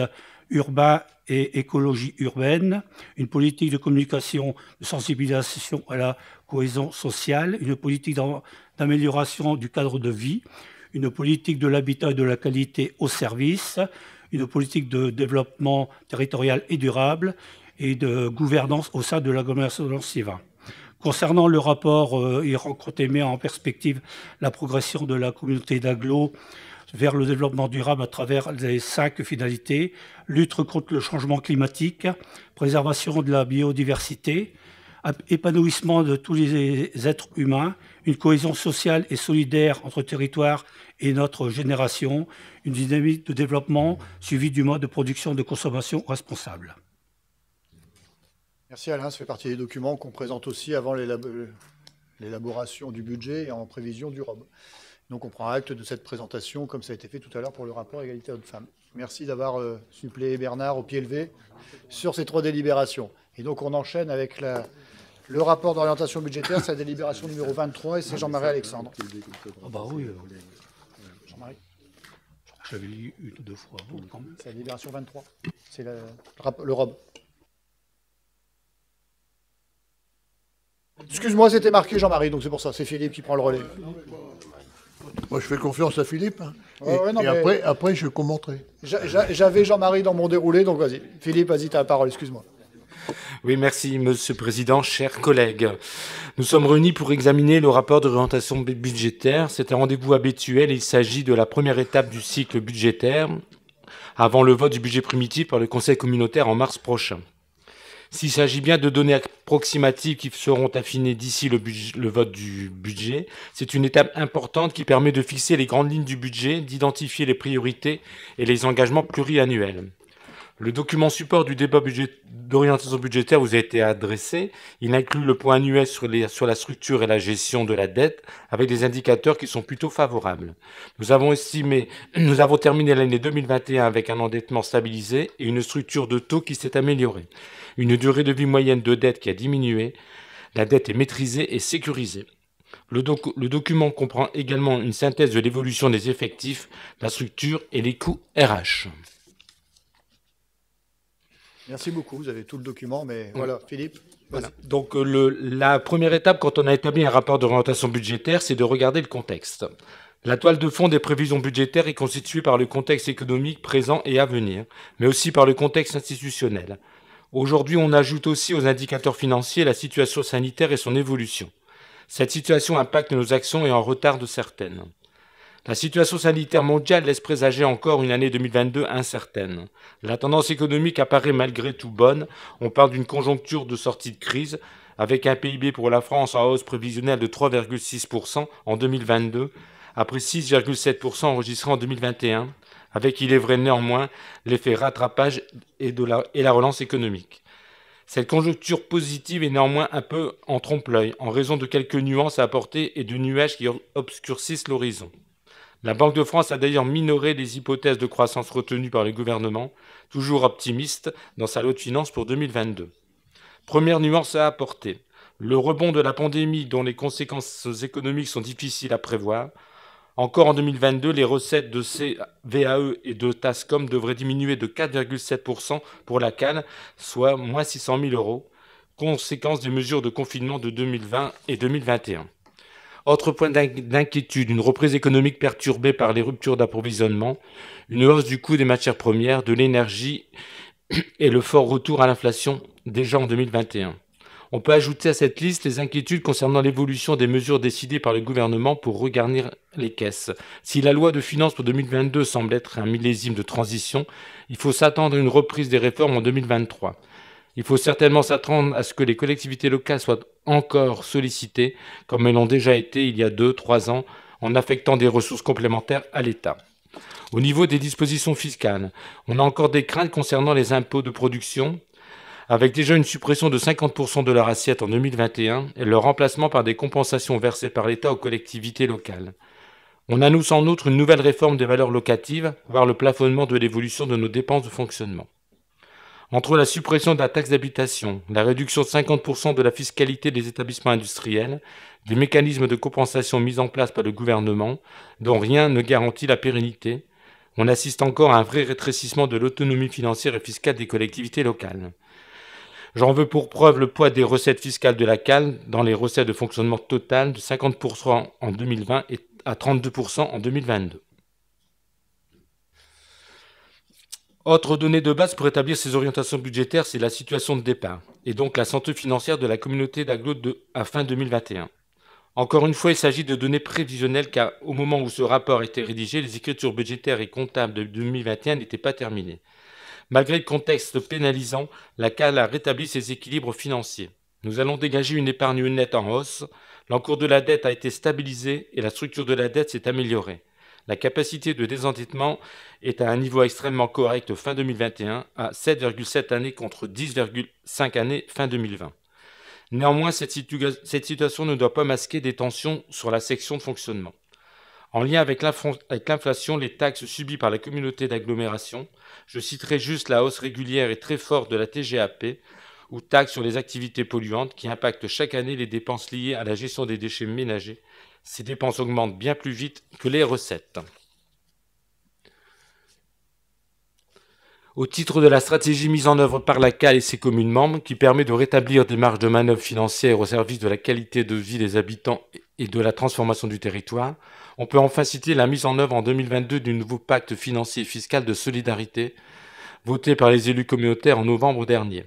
urbain et écologie urbaine, une politique de communication, de sensibilisation à la cohésion sociale, une politique d'amélioration du cadre de vie, une politique de l'habitat et de la qualité au service, une politique de développement territorial et durable et de gouvernance au sein de l'agglomération Sivin. Concernant le rapport, rencontre il met en perspective la progression de la communauté d'agglomération vers le développement durable à travers les cinq finalités. Lutte contre le changement climatique, préservation de la biodiversité, épanouissement de tous les êtres humains, une cohésion sociale et solidaire entre territoires et notre génération, une dynamique de développement suivie du mode de production et de consommation responsable. Merci Alain, ça fait partie des documents qu'on présente aussi avant l'élaboration du budget et en prévision du Rome. Donc on prend acte de cette présentation comme ça a été fait tout à l'heure pour le rapport égalité hommes-femmes. Merci d'avoir euh, suppléé Bernard au pied levé sur ces trois délibérations. Et donc on enchaîne avec le rapport d'orientation budgétaire, c'est la délibération numéro 23 et c'est Jean-Marie Alexandre. Ah bah oui. Euh. Jean-Marie. Je l'avais lu une ou deux fois. C'est la délibération 23. C'est le robe. Excuse-moi, c'était marqué Jean-Marie, donc c'est pour ça, c'est Philippe qui prend le relais. Moi, je fais confiance à Philippe. Hein. et, après, je commenterai. J'avais Jean-Marie dans mon déroulé, donc vas-y. Philippe, vas-y, as la parole, excuse-moi. Oui, merci, Monsieur le Président, chers collègues. Nous sommes réunis pour examiner le rapport d'orientation budgétaire. C'est un rendez-vous habituel. Il s'agit de la première étape du cycle budgétaire avant le vote du budget primitif par le Conseil communautaire en mars prochain. S'il s'agit bien de données approximatives qui seront affinées d'ici le, vote du budget, c'est une étape importante qui permet de fixer les grandes lignes du budget, d'identifier les priorités et les engagements pluriannuels. Le document support du débat d'orientation budgétaire vous a été adressé. Il inclut le point annuel sur, la structure et la gestion de la dette avec des indicateurs qui sont plutôt favorables. Nous avons estimé, nous avons terminé l'année 2021 avec un endettement stabilisé et une structure de taux qui s'est améliorée. Une durée de vie moyenne de dette qui a diminué. La dette est maîtrisée et sécurisée. Le, le, document comprend également une synthèse de l'évolution des effectifs, la structure et les coûts RH. Merci beaucoup. Vous avez tout le document, mais mm. voilà, Philippe. Donc euh, la première étape, quand on a établi un rapport d'orientation budgétaire, c'est de regarder le contexte. La toile de fond des prévisions budgétaires est constituée par le contexte économique présent et à venir, mais aussi par le contexte institutionnel. Aujourd'hui, on ajoute aussi aux indicateurs financiers la situation sanitaire et son évolution. Cette situation impacte nos actions et en retarde certaines. La situation sanitaire mondiale laisse présager encore une année 2022 incertaine. La tendance économique apparaît malgré tout bonne. On parle d'une conjoncture de sortie de crise, avec un PIB pour la France en hausse prévisionnelle de 3,6% en 2022, après 6,7% enregistré en 2021, avec, il est vrai néanmoins, l'effet rattrapage et, de la, et la relance économique. Cette conjoncture positive est néanmoins un peu en trompe-l'œil, en raison de quelques nuances à apporter et de nuages qui obscurcissent l'horizon. La Banque de France a d'ailleurs minoré les hypothèses de croissance retenues par le gouvernement, toujours optimiste, dans sa loi de finances pour 2022. Première nuance à apporter. Le rebond de la pandémie dont les conséquences économiques sont difficiles à prévoir. Encore en 2022, les recettes de CVAE et de TASCOM devraient diminuer de 4,7% pour la canne, soit moins 600 000 euros, conséquence des mesures de confinement de 2020 et 2021. Autre point d'inquiétude, une reprise économique perturbée par les ruptures d'approvisionnement, une hausse du coût des matières premières, de l'énergie et le fort retour à l'inflation déjà en 2021. On peut ajouter à cette liste les inquiétudes concernant l'évolution des mesures décidées par le gouvernement pour regarnir les caisses. Si la loi de finances pour 2022 semble être un millésime de transition, il faut s'attendre à une reprise des réformes en 2023. Il faut certainement s'attendre à ce que les collectivités locales soient encore sollicitées, comme elles l'ont déjà été il y a deux, trois ans, en affectant des ressources complémentaires à l'État. Au niveau des dispositions fiscales, on a encore des craintes concernant les impôts de production, avec déjà une suppression de 50% de leur assiette en 2021 et leur remplacement par des compensations versées par l'État aux collectivités locales. On annonce en outre une nouvelle réforme des valeurs locatives, voire le plafonnement de l'évolution de nos dépenses de fonctionnement. Entre la suppression de la taxe d'habitation, la réduction de 50% de la fiscalité des établissements industriels, des mécanismes de compensation mis en place par le gouvernement, dont rien ne garantit la pérennité, on assiste encore à un vrai rétrécissement de l'autonomie financière et fiscale des collectivités locales. J'en veux pour preuve le poids des recettes fiscales de la CAL dans les recettes de fonctionnement total de 50% en 2020 et à 32% en 2022. Autre donnée de base pour établir ces orientations budgétaires, c'est la situation de départ, et donc la santé financière de la communauté d'agglomération à fin 2021. Encore une fois, il s'agit de données prévisionnelles car au moment où ce rapport a été rédigé, les écritures budgétaires et comptables de 2021 n'étaient pas terminées. Malgré le contexte pénalisant, la CAL a rétabli ses équilibres financiers. Nous allons dégager une épargne nette en hausse, l'encours de la dette a été stabilisé et la structure de la dette s'est améliorée. La capacité de désendettement est à un niveau extrêmement correct fin 2021, à 7,7 années contre 10,5 années fin 2020. Néanmoins, cette, situation ne doit pas masquer des tensions sur la section de fonctionnement. En lien avec l'inflation, les taxes subies par la communauté d'agglomération, je citerai juste la hausse régulière et très forte de la TGAP, ou taxe sur les activités polluantes, qui impacte chaque année les dépenses liées à la gestion des déchets ménagers ces dépenses augmentent bien plus vite que les recettes. Au titre de la stratégie mise en œuvre par la CAL et ses communes membres, qui permet de rétablir des marges de manœuvre financières au service de la qualité de vie des habitants et de la transformation du territoire, on peut enfin citer la mise en œuvre en 2022 du nouveau pacte financier et fiscal de solidarité voté par les élus communautaires en novembre dernier.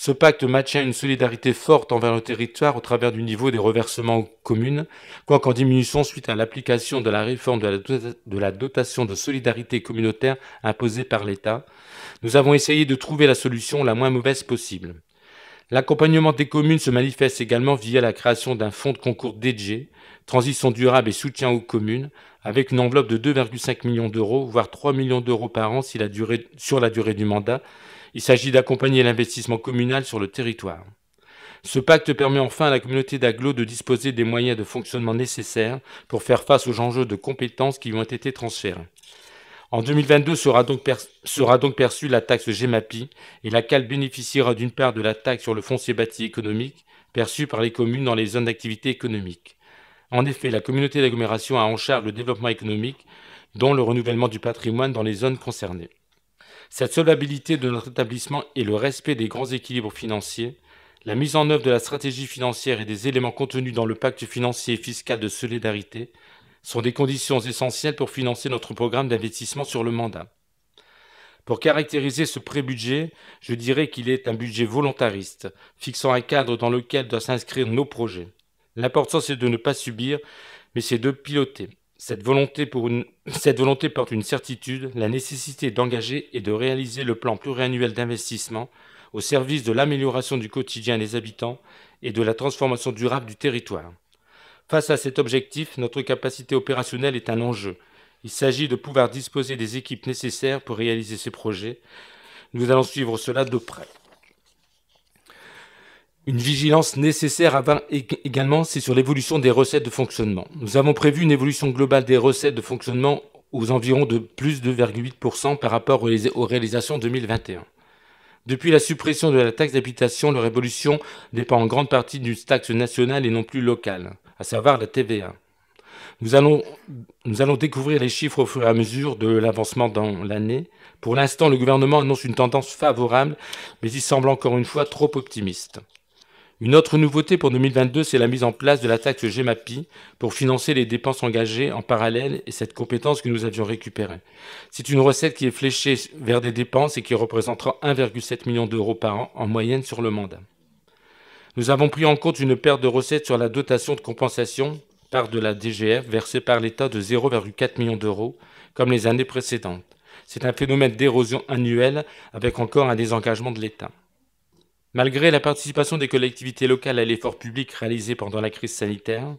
Ce pacte maintient une solidarité forte envers le territoire au travers du niveau des reversements aux communes, quoiqu'en diminution suite à l'application de la réforme de la dotation de solidarité communautaire imposée par l'État. Nous avons essayé de trouver la solution la moins mauvaise possible. L'accompagnement des communes se manifeste également via la création d'un fonds de concours dédié, transition durable et soutien aux communes, avec une enveloppe de 2,5 millions d'euros, voire 3 millions d'euros par an sur la durée du mandat, il s'agit d'accompagner l'investissement communal sur le territoire. Ce pacte permet enfin à la communauté d'agglo de disposer des moyens de fonctionnement nécessaires pour faire face aux enjeux de compétences qui lui ont été transférés. En 2022 sera donc, perçue la taxe GEMAPI et la CAL bénéficiera d'une part de la taxe sur le foncier bâti économique perçue par les communes dans les zones d'activité économique. En effet, la communauté d'agglomération a en charge le développement économique, dont le renouvellement du patrimoine dans les zones concernées. Cette solvabilité de notre établissement et le respect des grands équilibres financiers, la mise en œuvre de la stratégie financière et des éléments contenus dans le pacte financier et fiscal de solidarité sont des conditions essentielles pour financer notre programme d'investissement sur le mandat. Pour caractériser ce pré-budget, je dirais qu'il est un budget volontariste, fixant un cadre dans lequel doivent s'inscrire nos projets. L'important c'est de ne pas subir, mais c'est de piloter. Cette volonté, porte une certitude, la nécessité d'engager et de réaliser le plan pluriannuel d'investissement au service de l'amélioration du quotidien des habitants et de la transformation durable du territoire. Face à cet objectif, notre capacité opérationnelle est un enjeu. Il s'agit de pouvoir disposer des équipes nécessaires pour réaliser ces projets. Nous allons suivre cela de près. Une vigilance nécessaire également, c'est sur l'évolution des recettes de fonctionnement. Nous avons prévu une évolution globale des recettes de fonctionnement aux environs de plus de 2,8% par rapport aux réalisations 2021. Depuis la suppression de la taxe d'habitation, leur évolution dépend en grande partie d'une taxe nationale et non plus locale, à savoir la TVA. allons, nous allons découvrir les chiffres au fur et à mesure de l'avancement dans l'année. Pour l'instant, le gouvernement annonce une tendance favorable, mais il semble encore une fois trop optimiste. Une autre nouveauté pour 2022, c'est la mise en place de la taxe GEMAPI pour financer les dépenses engagées en parallèle et cette compétence que nous avions récupérée. C'est une recette qui est fléchée vers des dépenses et qui représentera 1,7 million d'euros par an en moyenne sur le mandat. Nous avons pris en compte une perte de recettes sur la dotation de compensation par de la DGF versée par l'État de 0,4 million d'euros, comme les années précédentes. C'est un phénomène d'érosion annuelle avec encore un désengagement de l'État. Malgré la participation des collectivités locales à l'effort public réalisé pendant la crise sanitaire,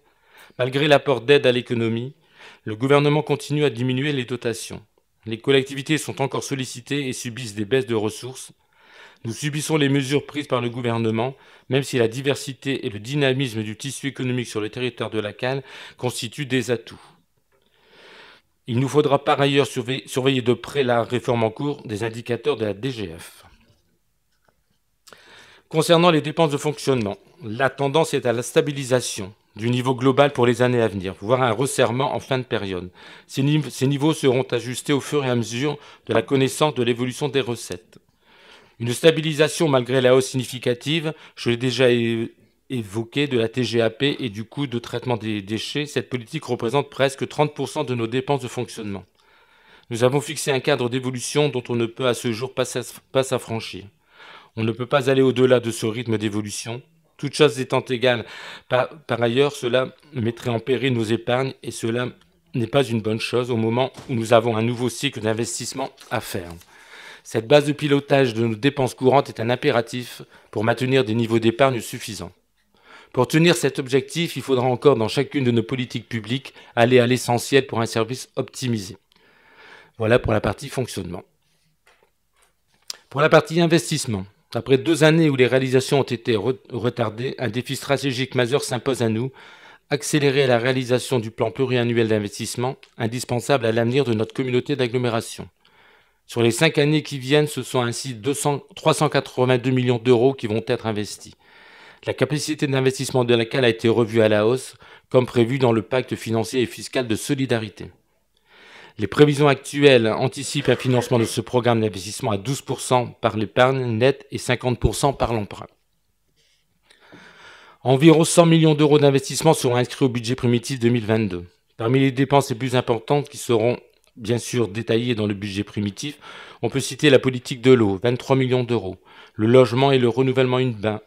malgré l'apport d'aide à l'économie, le gouvernement continue à diminuer les dotations. Les collectivités sont encore sollicitées et subissent des baisses de ressources. Nous subissons les mesures prises par le gouvernement, même si la diversité et le dynamisme du tissu économique sur le territoire de la Cannes constituent des atouts. Il nous faudra par ailleurs surveiller de près la réforme en cours des indicateurs de la DGF. Concernant les dépenses de fonctionnement, la tendance est à la stabilisation du niveau global pour les années à venir, voire un resserrement en fin de période. Ces, niveaux seront ajustés au fur et à mesure de la connaissance de l'évolution des recettes. Une stabilisation malgré la hausse significative, je l'ai déjà évoqué, de la TGAP et du coût de traitement des déchets, cette politique représente presque 30% de nos dépenses de fonctionnement. Nous avons fixé un cadre d'évolution dont on ne peut à ce jour pas s'affranchir. On ne peut pas aller au-delà de ce rythme d'évolution. Toutes choses étant égales, par, ailleurs, cela mettrait en péril nos épargnes et cela n'est pas une bonne chose au moment où nous avons un nouveau cycle d'investissement à faire. Cette base de pilotage de nos dépenses courantes est un impératif pour maintenir des niveaux d'épargne suffisants. Pour tenir cet objectif, il faudra encore dans chacune de nos politiques publiques aller à l'essentiel pour un service optimisé. Voilà pour la partie fonctionnement. Pour la partie investissement, après deux années où les réalisations ont été retardées, un défi stratégique majeur s'impose à nous, accélérer la réalisation du plan pluriannuel d'investissement indispensable à l'avenir de notre communauté d'agglomération. Sur les cinq années qui viennent, ce sont ainsi 200, 382 millions d'euros qui vont être investis. La capacité d'investissement de la CAL a été revue à la hausse, comme prévu dans le pacte financier et fiscal de solidarité. Les prévisions actuelles anticipent un financement de ce programme d'investissement à 12% par l'épargne nette et 50% par l'emprunt. Environ 100 millions d'euros d'investissement seront inscrits au budget primitif 2022. Parmi les dépenses les plus importantes qui seront bien sûr détaillées dans le budget primitif, on peut citer la politique de l'eau, 23 millions d'euros, le logement et le renouvellement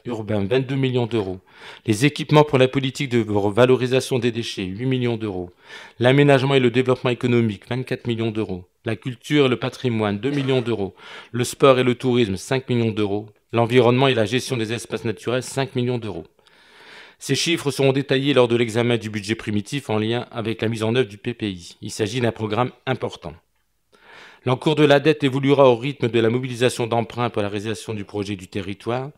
urbain, 22 millions d'euros, les équipements pour la politique de valorisation des déchets, 8 millions d'euros, l'aménagement et le développement économique, 24 millions d'euros, la culture et le patrimoine, 2 millions d'euros, le sport et le tourisme, 5 millions d'euros, l'environnement et la gestion des espaces naturels, 5 millions d'euros. Ces chiffres seront détaillés lors de l'examen du budget primitif en lien avec la mise en œuvre du PPI. Il s'agit d'un programme important. L'encours de la dette évoluera au rythme de la mobilisation d'emprunts pour la réalisation du projet du territoire,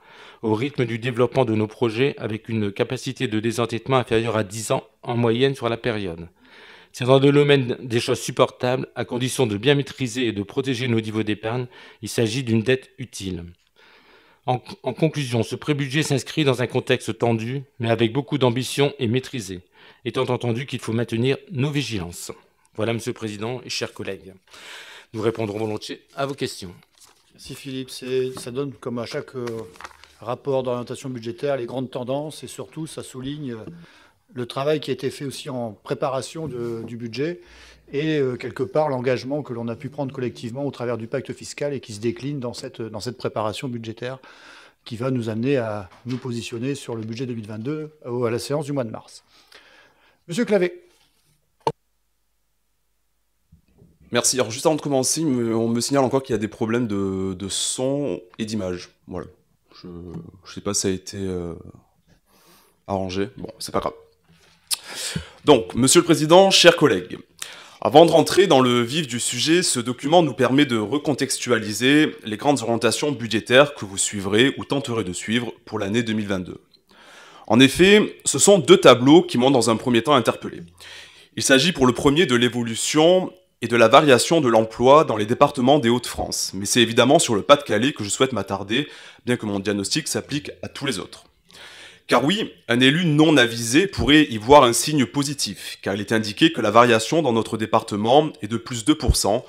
au rythme du développement de nos projets avec une capacité de désentêtement inférieure à 10 ans en moyenne sur la période. C'est dans le domaine des choses supportables, à condition de bien maîtriser et de protéger nos niveaux d'épargne, il s'agit d'une dette utile. En, conclusion, ce pré-budget s'inscrit dans un contexte tendu, mais avec beaucoup d'ambition et maîtrisé, étant entendu qu'il faut maintenir nos vigilances. Voilà, Monsieur le Président et chers collègues. Nous répondrons volontiers à vos questions. Merci Philippe. Ça donne, comme à chaque euh, rapport d'orientation budgétaire, les grandes tendances et surtout, ça souligne euh, le travail qui a été fait aussi en préparation du budget et euh, quelque part l'engagement que l'on a pu prendre collectivement au travers du pacte fiscal et qui se décline dans cette, dans cette préparation budgétaire qui va nous amener à nous positionner sur le budget 2022 à la séance du mois de mars. Monsieur Clavé. Merci. Alors, juste avant de commencer, on me signale encore qu'il y a des problèmes de, son et d'image. Voilà. Je, ne sais pas si ça a été euh, arrangé. Bon, c'est pas grave. Donc, Monsieur le Président, chers collègues, avant de rentrer dans le vif du sujet, ce document nous permet de recontextualiser les grandes orientations budgétaires que vous suivrez ou tenterez de suivre pour l'année 2022. En effet, ce sont deux tableaux qui m'ont dans un premier temps interpellé. Il s'agit pour le premier de l'évolution et de la variation de l'emploi dans les départements des Hauts-de-France. Mais c'est évidemment sur le Pas-de-Calais que je souhaite m'attarder, bien que mon diagnostic s'applique à tous les autres. Car oui, un élu non avisé pourrait y voir un signe positif, car il est indiqué que la variation dans notre département est de plus 2%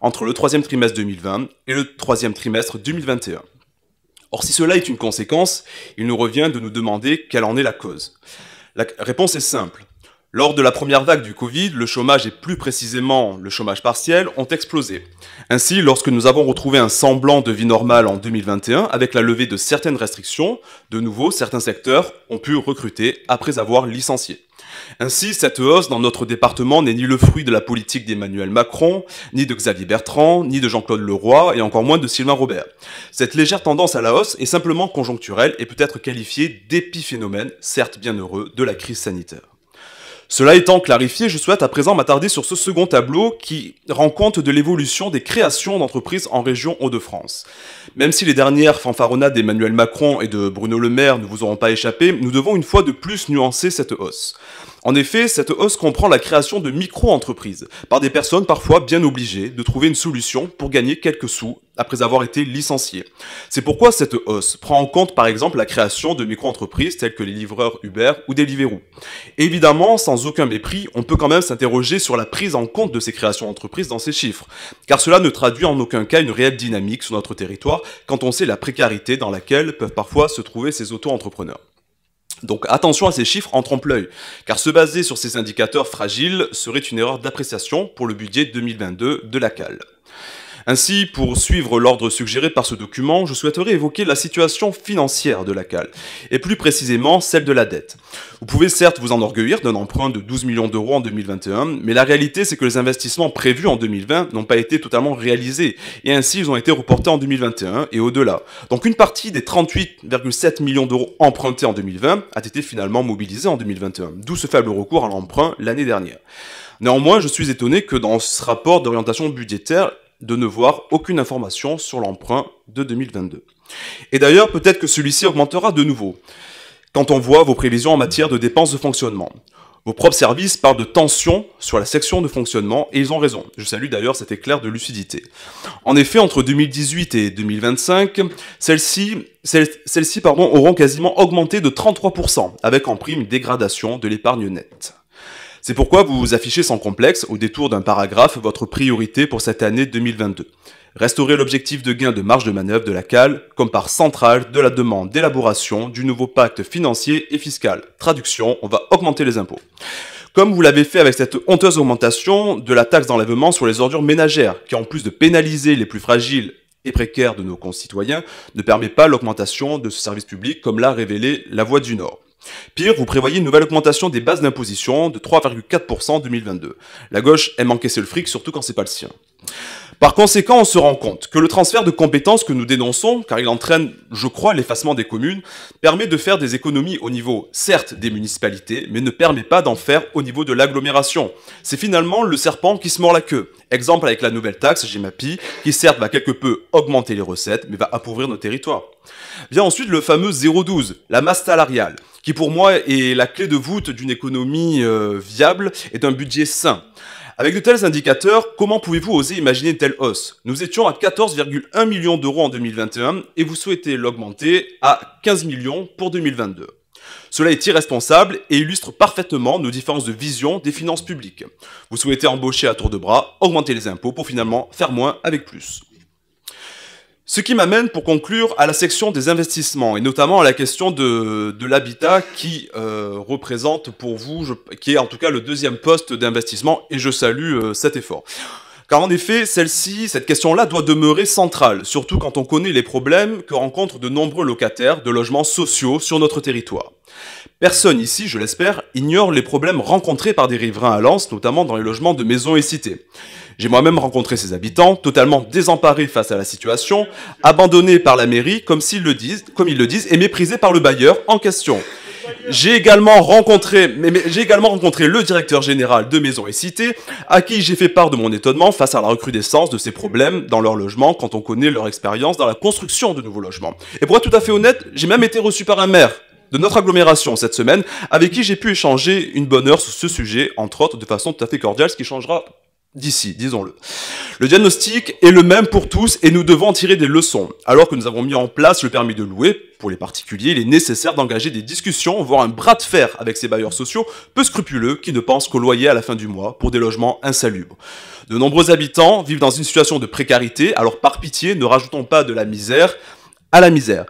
entre le troisième trimestre 2020 et le troisième trimestre 2021. Or, si cela est une conséquence, il nous revient de nous demander quelle en est la cause. La réponse est simple, lors de la première vague du Covid, le chômage et plus précisément le chômage partiel ont explosé. Ainsi, lorsque nous avons retrouvé un semblant de vie normale en 2021 avec la levée de certaines restrictions, de nouveau certains secteurs ont pu recruter après avoir licencié. Ainsi, cette hausse dans notre département n'est ni le fruit de la politique d'Emmanuel Macron, ni de Xavier Bertrand, ni de Jean-Claude Leroy, et encore moins de Sylvain Robert. Cette légère tendance à la hausse est simplement conjoncturelle et peut être qualifiée d'épiphénomène, certes bien heureux, de la crise sanitaire. Cela étant clarifié, je souhaite à présent m'attarder sur ce second tableau qui rend compte de l'évolution des créations d'entreprises en région Hauts-de-France. Même si les dernières fanfaronnades d'Emmanuel Macron et de Bruno Le Maire ne vous auront pas échappé, nous devons une fois de plus nuancer cette hausse. En effet, cette hausse comprend la création de micro-entreprises, par des personnes parfois bien obligées de trouver une solution pour gagner quelques sous après avoir été licenciées. C'est pourquoi cette hausse prend en compte par exemple la création de micro-entreprises telles que les livreurs Uber ou Deliveroo. Évidemment, sans aucun mépris, on peut quand même s'interroger sur la prise en compte de ces créations d'entreprises dans ces chiffres, car cela ne traduit en aucun cas une réelle dynamique sur notre territoire quand on sait la précarité dans laquelle peuvent parfois se trouver ces auto-entrepreneurs. Donc attention à ces chiffres en trompe-l'œil, car se baser sur ces indicateurs fragiles serait une erreur d'appréciation pour le budget 2022 de la CAL. Ainsi, pour suivre l'ordre suggéré par ce document, je souhaiterais évoquer la situation financière de la CAL, et plus précisément celle de la dette. Vous pouvez certes vous enorgueillir d'un emprunt de 12 millions d'euros en 2021, mais la réalité c'est que les investissements prévus en 2020 n'ont pas été totalement réalisés, et ainsi ils ont été reportés en 2021 et au-delà. Donc une partie des 38,7 millions d'euros empruntés en 2020 a été finalement mobilisée en 2021, d'où ce faible recours à l'emprunt l'année dernière. Néanmoins, je suis étonné que dans ce rapport d'orientation budgétaire, de ne voir aucune information sur l'emprunt de 2022. Et d'ailleurs, peut-être que celui-ci augmentera de nouveau, quand on voit vos prévisions en matière de dépenses de fonctionnement. Vos propres services parlent de tension sur la section de fonctionnement et ils ont raison. Je salue d'ailleurs cet éclair de lucidité. En effet, entre 2018 et 2025, celles-ci celles, auront quasiment augmenté de 33%, avec en prime une dégradation de l'épargne nette. C'est pourquoi vous vous affichez sans complexe, au détour d'un paragraphe, votre priorité pour cette année 2022. Restaurer l'objectif de gain de marge de manœuvre de la CAL comme part centrale de la demande d'élaboration du nouveau pacte financier et fiscal. Traduction, on va augmenter les impôts comme vous l'avez fait avec cette honteuse augmentation de la taxe d'enlèvement sur les ordures ménagères, qui en plus de pénaliser les plus fragiles et précaires de nos concitoyens, ne permet pas l'augmentation de ce service public comme l'a révélé La Voix du Nord. Pire, vous prévoyez une nouvelle augmentation des bases d'imposition de 3,4% en 2022. La gauche aime encaisser le fric, surtout quand c'est pas le sien. Par conséquent, on se rend compte que le transfert de compétences que nous dénonçons, car il entraîne, je crois, l'effacement des communes, permet de faire des économies au niveau, certes, des municipalités, mais ne permet pas d'en faire au niveau de l'agglomération. C'est finalement le serpent qui se mord la queue. Exemple avec la nouvelle taxe GMAPI, qui certes va quelque peu augmenter les recettes, mais va appauvrir nos territoires. Vient ensuite le fameux 012, la masse salariale, qui pour moi est la clé de voûte d'une économie euh, viable et d'un budget sain. Avec de tels indicateurs, comment pouvez-vous oser imaginer une telle hausse Nous étions à 14,1 millions d'euros en 2021 et vous souhaitez l'augmenter à 15 millions pour 2022. Cela est irresponsable et illustre parfaitement nos différences de vision des finances publiques. Vous souhaitez embaucher à tour de bras, augmenter les impôts pour finalement faire moins avec plus. Ce qui m'amène pour conclure à la section des investissements et notamment à la question de, l'habitat qui euh, représente pour vous, qui est en tout cas le deuxième poste d'investissement et je salue euh, cet effort. Car en effet, celle-ci, cette question-là doit demeurer centrale, surtout quand on connaît les problèmes que rencontrent de nombreux locataires de logements sociaux sur notre territoire. Personne ici, je l'espère, ignore les problèmes rencontrés par des riverains à Lens, notamment dans les logements de maisons et cités. J'ai moi-même rencontré ces habitants, totalement désemparés face à la situation, abandonnés par la mairie, comme ils le disent, comme ils le disent, et méprisés par le bailleur en question. J'ai également rencontré, j'ai également rencontré le directeur général de maisons et Cité, à qui j'ai fait part de mon étonnement face à la recrudescence de ces problèmes dans leur logements quand on connaît leur expérience dans la construction de nouveaux logements. Et pour être tout à fait honnête, j'ai même été reçu par un maire de notre agglomération cette semaine, avec qui j'ai pu échanger une bonne heure sur ce sujet, entre autres de façon tout à fait cordiale, ce qui changera d'ici, disons-le. Le diagnostic est le même pour tous et nous devons en tirer des leçons. Alors que nous avons mis en place le permis de louer, pour les particuliers, il est nécessaire d'engager des discussions, voire un bras de fer avec ces bailleurs sociaux peu scrupuleux qui ne pensent qu'au loyer à la fin du mois pour des logements insalubres. De nombreux habitants vivent dans une situation de précarité, alors par pitié, ne rajoutons pas de la misère à la misère.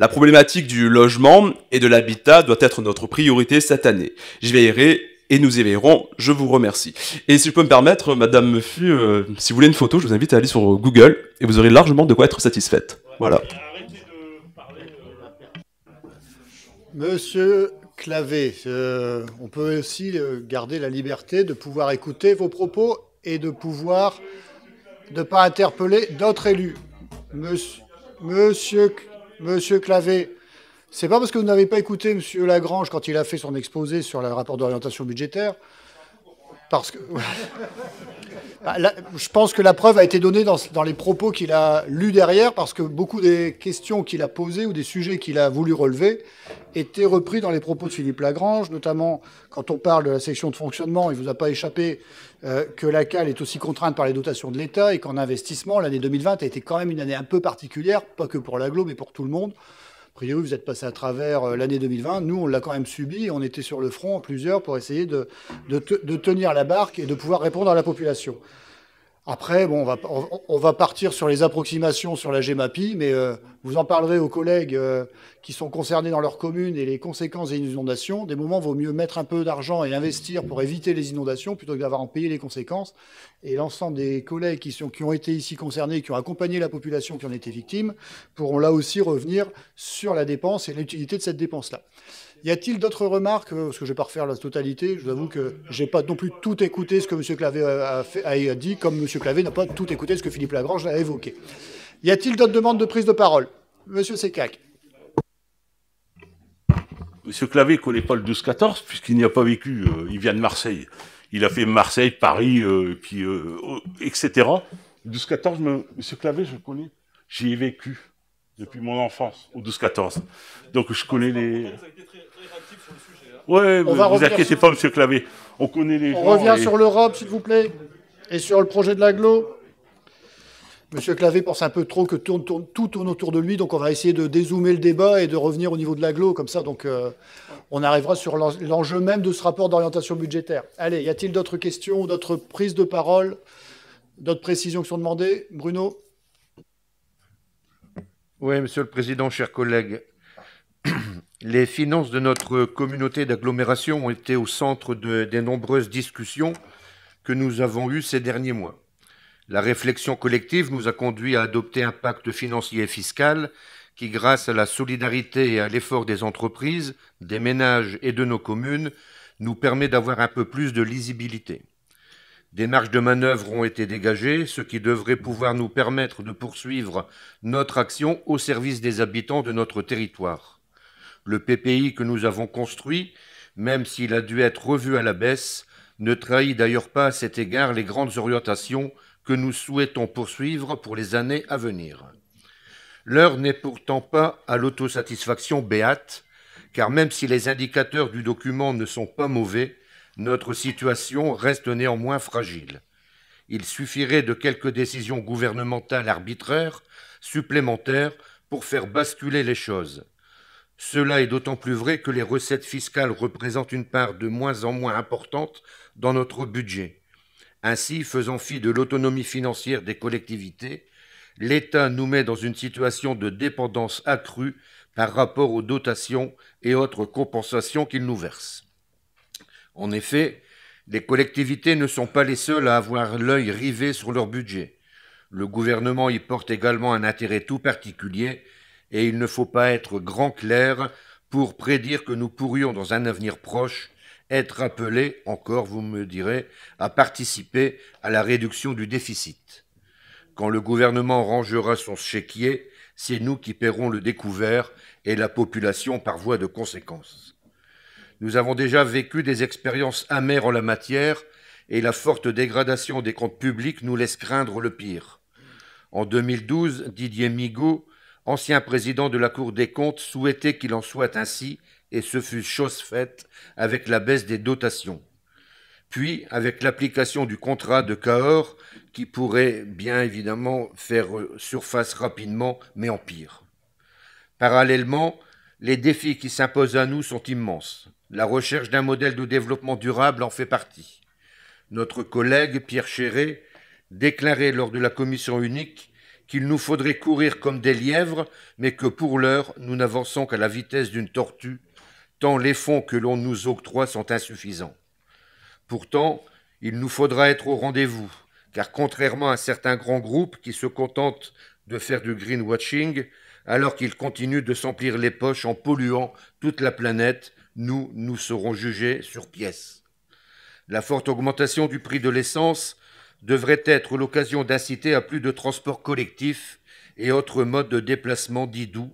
La problématique du logement et de l'habitat doit être notre priorité cette année. J'y veillerai et nous y veillerons. Je vous remercie. Et si je peux me permettre, Madame Muffu, euh, si vous voulez une photo, je vous invite à aller sur euh, Google et vous aurez largement de quoi être satisfaite. Voilà. Monsieur Clavé, euh, on peut aussi garder la liberté de pouvoir écouter vos propos et de pouvoir ne pas interpeller d'autres élus. Monsieur, monsieur Monsieur Clavé, c'est pas parce que vous n'avez pas écouté Monsieur Lagrange quand il a fait son exposé sur le rapport d'orientation budgétaire parce que. Bah, je pense que la preuve a été donnée dans, les propos qu'il a lus derrière, parce que beaucoup des questions qu'il a posées ou des sujets qu'il a voulu relever étaient repris dans les propos de Philippe Lagrange, notamment quand on parle de la section de fonctionnement. Il ne vous a pas échappé euh, que la CAL est aussi contrainte par les dotations de l'État et qu'en investissement, l'année 2020 a été quand même une année un peu particulière, pas que pour l'aglo, mais pour tout le monde vous êtes passé à travers euh, l'année 2020. Nous, on l'a quand même subi. on était sur le front, plusieurs, pour essayer de tenir la barque et de pouvoir répondre à la population. Après, bon, on va, partir sur les approximations sur la GEMAPI, mais euh, vous en parlerez aux collègues euh, qui sont concernés dans leur commune et les conséquences des inondations. Des moments, il vaut mieux mettre un peu d'argent et investir pour éviter les inondations plutôt que d'avoir en payer les conséquences. Et l'ensemble des collègues qui, ont été ici concernés, qui ont accompagné la population qui en était victime, pourront là aussi revenir sur la dépense et l'utilité de cette dépense-là. Y a-t-il d'autres remarques euh, Parce que je ne vais pas refaire la totalité. Je vous avoue que je n'ai pas non plus tout écouté ce que M. Clavé a, dit, comme M. Clavé n'a pas tout écouté ce que Philippe Lagrange a évoqué. Y a-t-il d'autres demandes de prise de parole Monsieur Secac. M. Clavé ne connaît pas le 12-14, puisqu'il n'y a pas vécu. Euh, il vient de Marseille. Il a fait Marseille, Paris, euh, etc. puis, etc. 12-14, M. Clavé, je connais. J'y ai vécu depuis mon enfance, au 12-14. Donc je connais les... Ouais, on vous inquiétez pas, monsieur Clavé. On connaît les. On revient sur l'Europe, s'il vous plaît, et sur le projet de l'aglo. Monsieur Clavé pense un peu trop que tout tourne autour de lui, donc on va essayer de dézoomer le débat et de revenir au niveau de l'aglo, comme ça, donc euh, on arrivera sur l'enjeu même de ce rapport d'orientation budgétaire. Allez, y a-t-il d'autres questions, d'autres prises de parole, d'autres précisions qui sont demandées Bruno Oui, Monsieur le Président, chers collègues, les finances de notre communauté d'agglomération ont été au centre des nombreuses discussions que nous avons eues ces derniers mois. La réflexion collective nous a conduit à adopter un pacte financier et fiscal qui, grâce à la solidarité et à l'effort des entreprises, des ménages et de nos communes, nous permet d'avoir un peu plus de lisibilité. Des marges de manœuvre ont été dégagées, ce qui devrait pouvoir nous permettre de poursuivre notre action au service des habitants de notre territoire. Le PPI que nous avons construit, même s'il a dû être revu à la baisse, ne trahit d'ailleurs pas à cet égard les grandes orientations que nous souhaitons poursuivre pour les années à venir. L'heure n'est pourtant pas à l'autosatisfaction béate, car même si les indicateurs du document ne sont pas mauvais, notre situation reste néanmoins fragile. Il suffirait de quelques décisions gouvernementales arbitraires supplémentaires pour faire basculer les choses. Cela est d'autant plus vrai que les recettes fiscales représentent une part de moins en moins importante dans notre budget. Ainsi, faisant fi de l'autonomie financière des collectivités, l'État nous met dans une situation de dépendance accrue par rapport aux dotations et autres compensations qu'il nous verse. En effet, les collectivités ne sont pas les seules à avoir l'œil rivé sur leur budget. Le gouvernement y porte également un intérêt tout particulier et il ne faut pas être grand clair pour prédire que nous pourrions, dans un avenir proche, être appelés, encore vous me direz, à participer à la réduction du déficit. Quand le gouvernement rangera son chéquier, c'est nous qui paierons le découvert et la population par voie de conséquence. Nous avons déjà vécu des expériences amères en la matière et la forte dégradation des comptes publics nous laisse craindre le pire. En 2012, Didier Migaud ancien président de la Cour des comptes, souhaitait qu'il en soit ainsi, et ce fut chose faite avec la baisse des dotations. Puis, avec l'application du contrat de Cahors, qui pourrait bien évidemment faire surface rapidement, mais en pire. Parallèlement, les défis qui s'imposent à nous sont immenses. La recherche d'un modèle de développement durable en fait partie. Notre collègue Pierre Chéré déclarait lors de la commission unique qu'il nous faudrait courir comme des lièvres, mais que pour l'heure nous n'avançons qu'à la vitesse d'une tortue, tant les fonds que l'on nous octroie sont insuffisants. Pourtant, il nous faudra être au rendez-vous, car contrairement à certains grands groupes qui se contentent de faire du greenwashing, alors qu'ils continuent de s'emplir les poches en polluant toute la planète, nous, nous serons jugés sur pièce. La forte augmentation du prix de l'essence devrait être l'occasion d'inciter à plus de transports collectifs et autres modes de déplacement dits doux,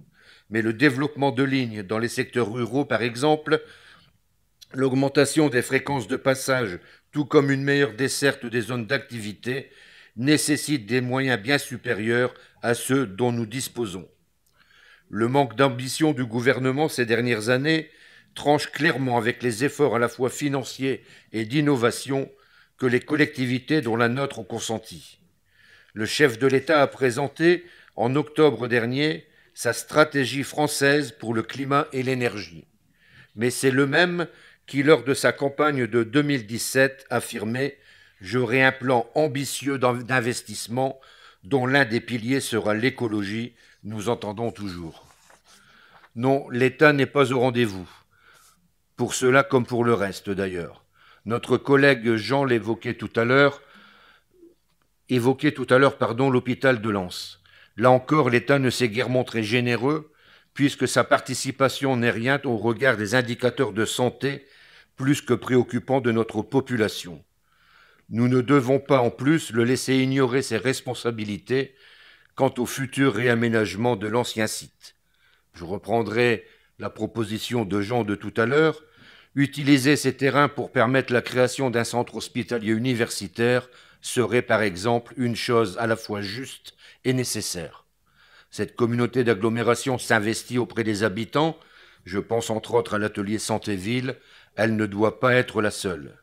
mais le développement de lignes dans les secteurs ruraux, par exemple, l'augmentation des fréquences de passage, tout comme une meilleure desserte des zones d'activité, nécessite des moyens bien supérieurs à ceux dont nous disposons. Le manque d'ambition du gouvernement ces dernières années tranche clairement avec les efforts à la fois financiers et d'innovation que les collectivités dont la nôtre ont consenti. Le chef de l'État a présenté, en octobre dernier, sa stratégie française pour le climat et l'énergie. Mais c'est le même qui, lors de sa campagne de 2017, affirmait J'aurai un plan ambitieux d'investissement dont l'un des piliers sera l'écologie, nous entendons toujours. Non, l'État n'est pas au rendez-vous. Pour cela comme pour le reste d'ailleurs. Notre collègue Jean l'évoquait tout à l'heure, évoquait tout à l'heure, pardon, l'hôpital de Lens. Là encore, l'État ne s'est guère montré généreux, puisque sa participation n'est rien au regard des indicateurs de santé plus que préoccupants de notre population. Nous ne devons pas en plus le laisser ignorer ses responsabilités quant au futur réaménagement de l'ancien site. Je reprendrai la proposition de Jean de tout à l'heure, Utiliser ces terrains pour permettre la création d'un centre hospitalier universitaire serait par exemple une chose à la fois juste et nécessaire. Cette communauté d'agglomération s'investit auprès des habitants, je pense entre autres à l'atelier Santé-Ville, elle ne doit pas être la seule.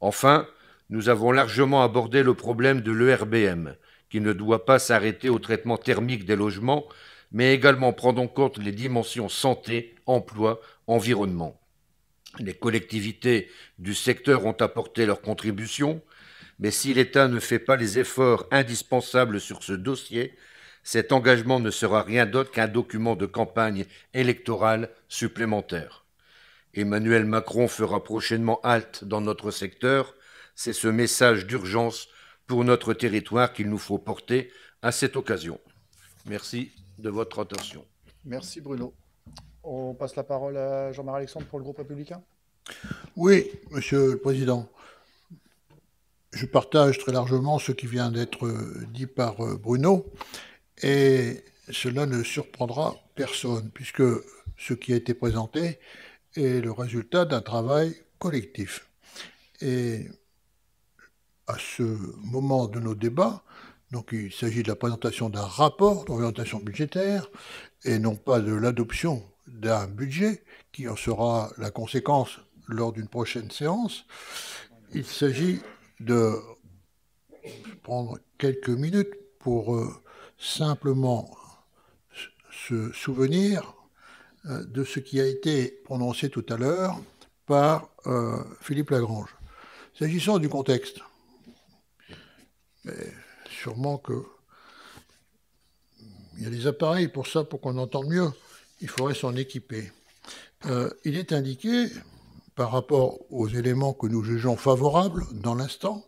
Enfin, nous avons largement abordé le problème de l'ERBM, qui ne doit pas s'arrêter au traitement thermique des logements, mais également prendre en compte les dimensions santé, emploi, environnement. Les collectivités du secteur ont apporté leur contribution, mais si l'État ne fait pas les efforts indispensables sur ce dossier, cet engagement ne sera rien d'autre qu'un document de campagne électorale supplémentaire. Emmanuel Macron fera prochainement halte dans notre secteur, c'est ce message d'urgence pour notre territoire qu'il nous faut porter à cette occasion. Merci de votre attention. Merci Bruno. On passe la parole à Jean-Marie Alexandre pour le groupe républicain. Oui, Monsieur le Président. Je partage très largement ce qui vient d'être euh, dit par euh, Bruno et cela ne surprendra personne puisque ce qui a été présenté est le résultat d'un travail collectif. Et à ce moment de nos débats, donc il s'agit de la présentation d'un rapport d'orientation budgétaire et non pas de l'adoption d'un budget qui en sera la conséquence lors d'une prochaine séance. Il s'agit de prendre quelques minutes pour euh, simplement se souvenir euh, de ce qui a été prononcé tout à l'heure par euh, Philippe Lagrange. S'agissant du contexte, eh, sûrement que il y a des appareils pour ça, pour qu'on entende mieux il faudrait s'en équiper. Euh, il est indiqué, par rapport aux éléments que nous jugeons favorables dans l'instant,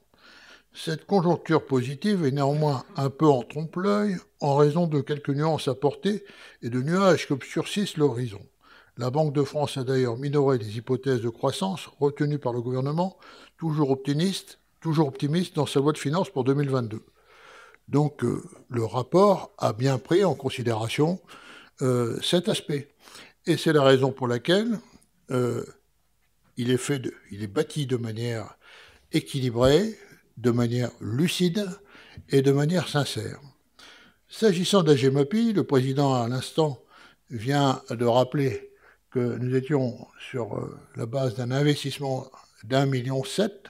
cette conjoncture positive est néanmoins un peu en trompe-l'œil en raison de quelques nuances apportées et de nuages qui obscurcissent l'horizon. La Banque de France a d'ailleurs minoré les hypothèses de croissance retenues par le gouvernement, toujours optimiste, toujours optimiste dans sa loi de finances pour 2022. Donc euh, le rapport a bien pris en considération euh, cet aspect. Et c'est la raison pour laquelle euh, il, est fait de, il est bâti de manière équilibrée, de manière lucide et de manière sincère. S'agissant d'AGMAPI, le président à l'instant vient de rappeler que nous étions sur euh, la base d'un investissement d'un million sept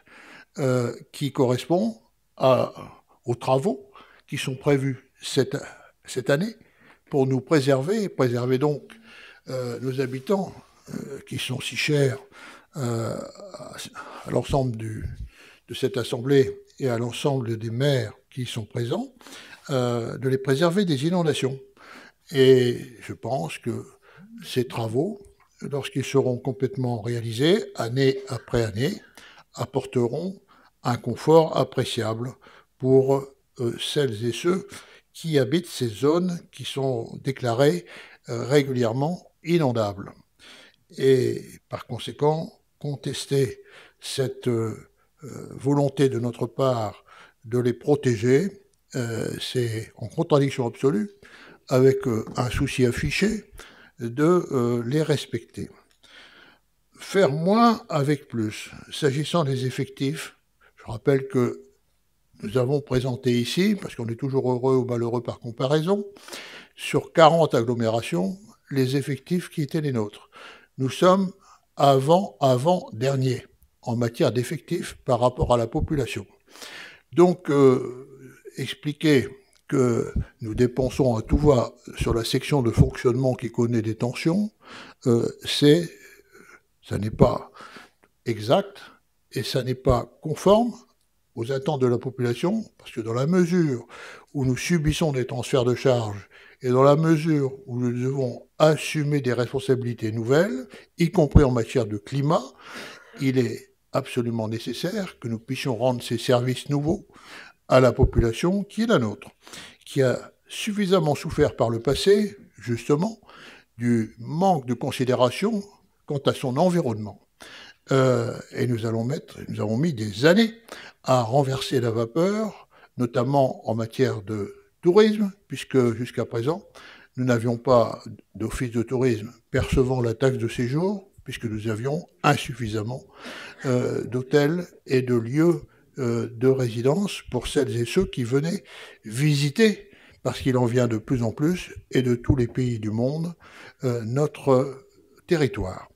qui correspond aux travaux qui sont prévus cette, cette année pour nous préserver, préserver donc euh, nos habitants euh, qui sont si chers euh, à l'ensemble de cette assemblée et à l'ensemble des maires qui sont présents, de les préserver des inondations. Et je pense que ces travaux, lorsqu'ils seront complètement réalisés, année après année, apporteront un confort appréciable pour celles et ceux qui habitent ces zones qui sont déclarées euh, régulièrement inondables. Et par conséquent, contester cette euh, euh, volonté de notre part de les protéger, c'est en contradiction absolue avec un souci affiché de les respecter. Faire moins avec plus. S'agissant des effectifs, je rappelle que nous avons présenté ici, parce qu'on est toujours heureux ou malheureux par comparaison, sur 40 agglomérations, les effectifs qui étaient les nôtres. Nous sommes avant, avant dernier en matière d'effectifs par rapport à la population. Donc, euh, expliquer que nous dépensons à tout va sur la section de fonctionnement qui connaît des tensions, euh, c'est, ça n'est pas exact et ça n'est pas conforme aux attentes de la population, parce que dans la mesure où nous subissons des transferts de charges et dans la mesure où nous devons assumer des responsabilités nouvelles, y compris en matière de climat, il est absolument nécessaire que nous puissions rendre ces services nouveaux à la population qui est la nôtre, qui a suffisamment souffert par le passé, justement, du manque de considération quant à son environnement. Euh, et nous allons mettre, nous avons mis des années à renverser la vapeur, notamment en matière de tourisme, puisque jusqu'à présent, nous n'avions pas d'office de tourisme percevant la taxe de séjour, puisque nous avions insuffisamment euh, d'hôtels et de lieux euh, de résidence pour celles et ceux qui venaient visiter, parce qu'il en vient de plus en plus, et de tous les pays du monde, notre territoire.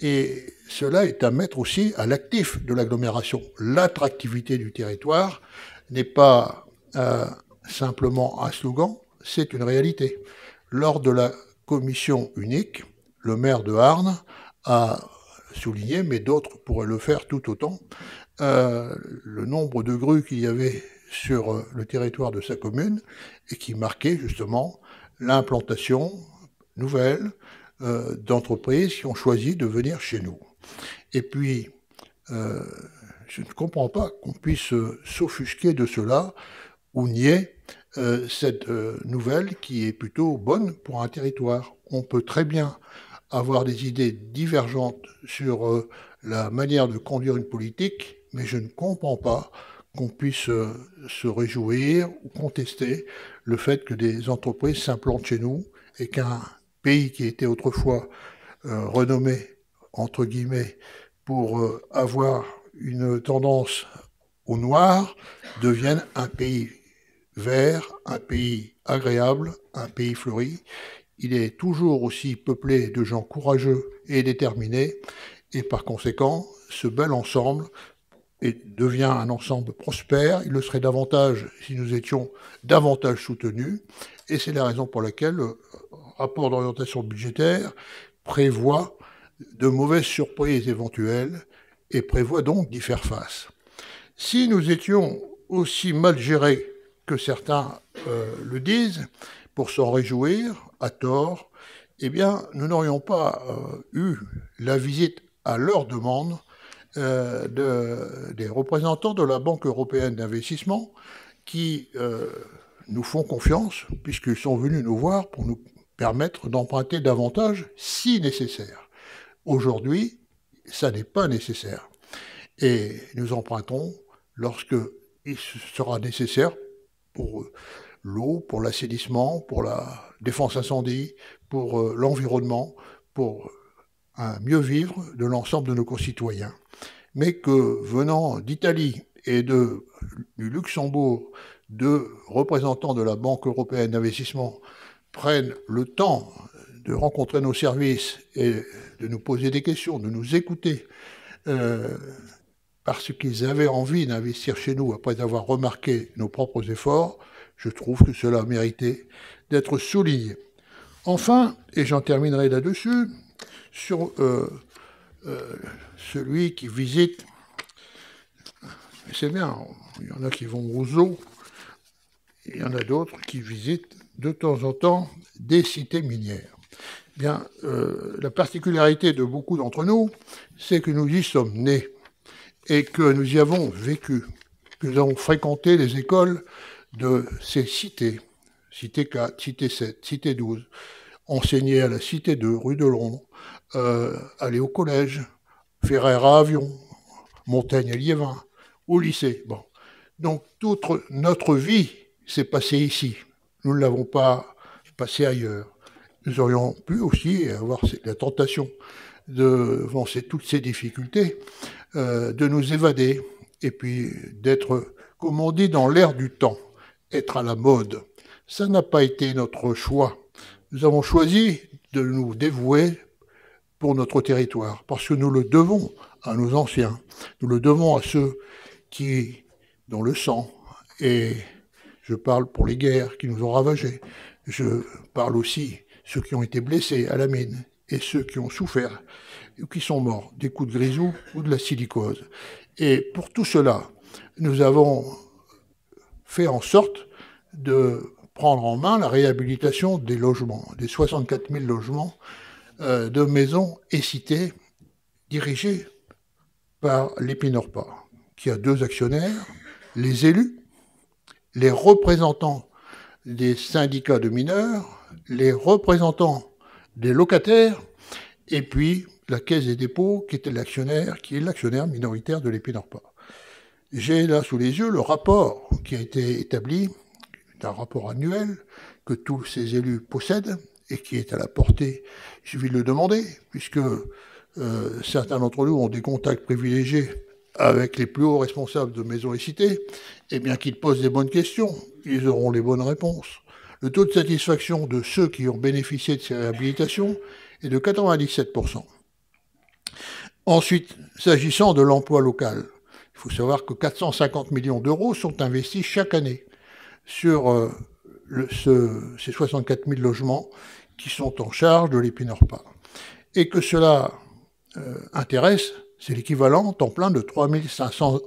Et cela est à mettre aussi à l'actif de l'agglomération. L'attractivité du territoire n'est pas euh, simplement un slogan, c'est une réalité. Lors de la commission unique, le maire de Arnes a souligné, mais d'autres pourraient le faire tout autant, euh, le nombre de grues qu'il y avait sur euh, le territoire de sa commune et qui marquait justement l'implantation nouvelle euh, d'entreprises qui ont choisi de venir chez nous. Et puis, euh, je ne comprends pas qu'on puisse euh, s'offusquer de cela ou nier cette nouvelle qui est plutôt bonne pour un territoire. On peut très bien avoir des idées divergentes sur la manière de conduire une politique, mais je ne comprends pas qu'on puisse se réjouir ou contester le fait que des entreprises s'implantent chez nous et qu'un pays qui était autrefois euh, renommé, entre guillemets, pour euh, avoir une tendance au noir, devienne un pays vert, un pays agréable, un pays fleuri. Il est toujours aussi peuplé de gens courageux et déterminés, et par conséquent, ce bel ensemble et devient un ensemble prospère. Il le serait davantage si nous étions davantage soutenus. Et c'est la raison pour laquelle rapport d'orientation budgétaire prévoit de mauvaises surprises éventuelles et prévoit donc d'y faire face. Si nous étions aussi mal gérés que certains euh, le disent, pour s'en réjouir, à tort, eh bien, nous n'aurions pas euh, eu la visite à leur demande euh, des représentants de la Banque européenne d'investissement qui nous font confiance puisqu'ils sont venus nous voir pour nous permettre d'emprunter davantage si nécessaire. Aujourd'hui, ça n'est pas nécessaire. Et nous empruntons lorsque il sera nécessaire pour euh, l'eau, pour l'assainissement, pour la défense incendie, pour euh, l'environnement, pour euh, un mieux vivre de l'ensemble de nos concitoyens. Mais que venant d'Italie et de, du Luxembourg, deux représentants de la Banque européenne d'investissement prennent le temps de rencontrer nos services et de nous poser des questions, de nous écouter, euh, parce qu'ils avaient envie d'investir chez nous après avoir remarqué nos propres efforts, je trouve que cela méritait d'être souligné. Enfin, et j'en terminerai là-dessus, sur euh, euh, celui qui visite, c'est bien, il y en a qui vont aux eaux, il y en a d'autres qui visitent de temps en temps des cités minières. Bien, euh, la particularité de beaucoup d'entre nous, c'est que nous y sommes nés et que nous y avons vécu, que nous avons fréquenté les écoles de ces cités, cité 4, cité 7, cité 12, enseigné à la cité 2, rue de Londres, euh, aller au collège, ferrer à Avion, Montaigne à Liévin, au lycée. Bon. Donc toute notre vie s'est passée ici. Nous ne l'avons pas passé ailleurs. Nous aurions pu aussi avoir la tentation de d'avancer toutes ces difficultés, euh, de nous évader et puis d'être, comme on dit, dans l'air du temps, être à la mode. Ça n'a pas été notre choix. Nous avons choisi de nous dévouer pour notre territoire, parce que nous le devons à nos anciens, nous le devons à ceux qui, dans le sang, et je parle pour les guerres qui nous ont ravagés. Je parle aussi ceux qui ont été blessés à la mine et ceux qui ont souffert ou qui sont morts des coups de grisou ou de la silicose. Et pour tout cela, nous avons fait en sorte de prendre en main la réhabilitation des logements, des 64 000 logements euh, de maisons et cités dirigés par l'Épinorpa, qui a deux actionnaires, les élus les représentants des syndicats de mineurs, les représentants des locataires, et puis la Caisse des dépôts, qui était l'actionnaire, qui est l'actionnaire minoritaire de l'Épinorpa. J'ai là sous les yeux le rapport qui a été établi, un rapport annuel que tous ces élus possèdent et qui est à la portée, Je vais de le demander, puisque euh, certains d'entre nous ont des contacts privilégiés avec les plus hauts responsables de maisons et cités, eh bien qu'ils posent des bonnes questions, ils auront les bonnes réponses. Le taux de satisfaction de ceux qui ont bénéficié de ces réhabilitations est de 97%. Ensuite, s'agissant de l'emploi local, il faut savoir que 450 millions d'euros sont investis chaque année sur euh, ces 64 000 logements qui sont en charge de l'épineur Et que cela euh, intéresse c'est l'équivalent en plein de 3500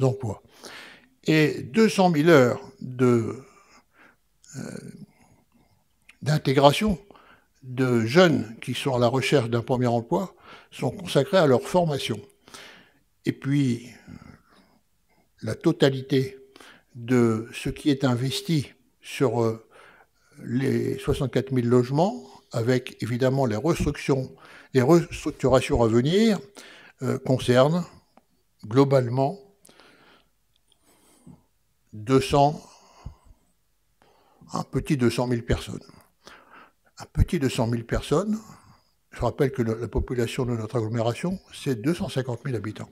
emplois. Et 200 000 heures euh, d'intégration de, jeunes qui sont à la recherche d'un premier emploi sont consacrées à leur formation. Et puis, la totalité de ce qui est investi sur euh, les 64 000 logements, avec évidemment les les restructurations à venir, euh, concerne globalement 200, un petit 200 000 personnes. Un petit 200 000 personnes, je rappelle que la population de notre agglomération, c'est 250 000 habitants.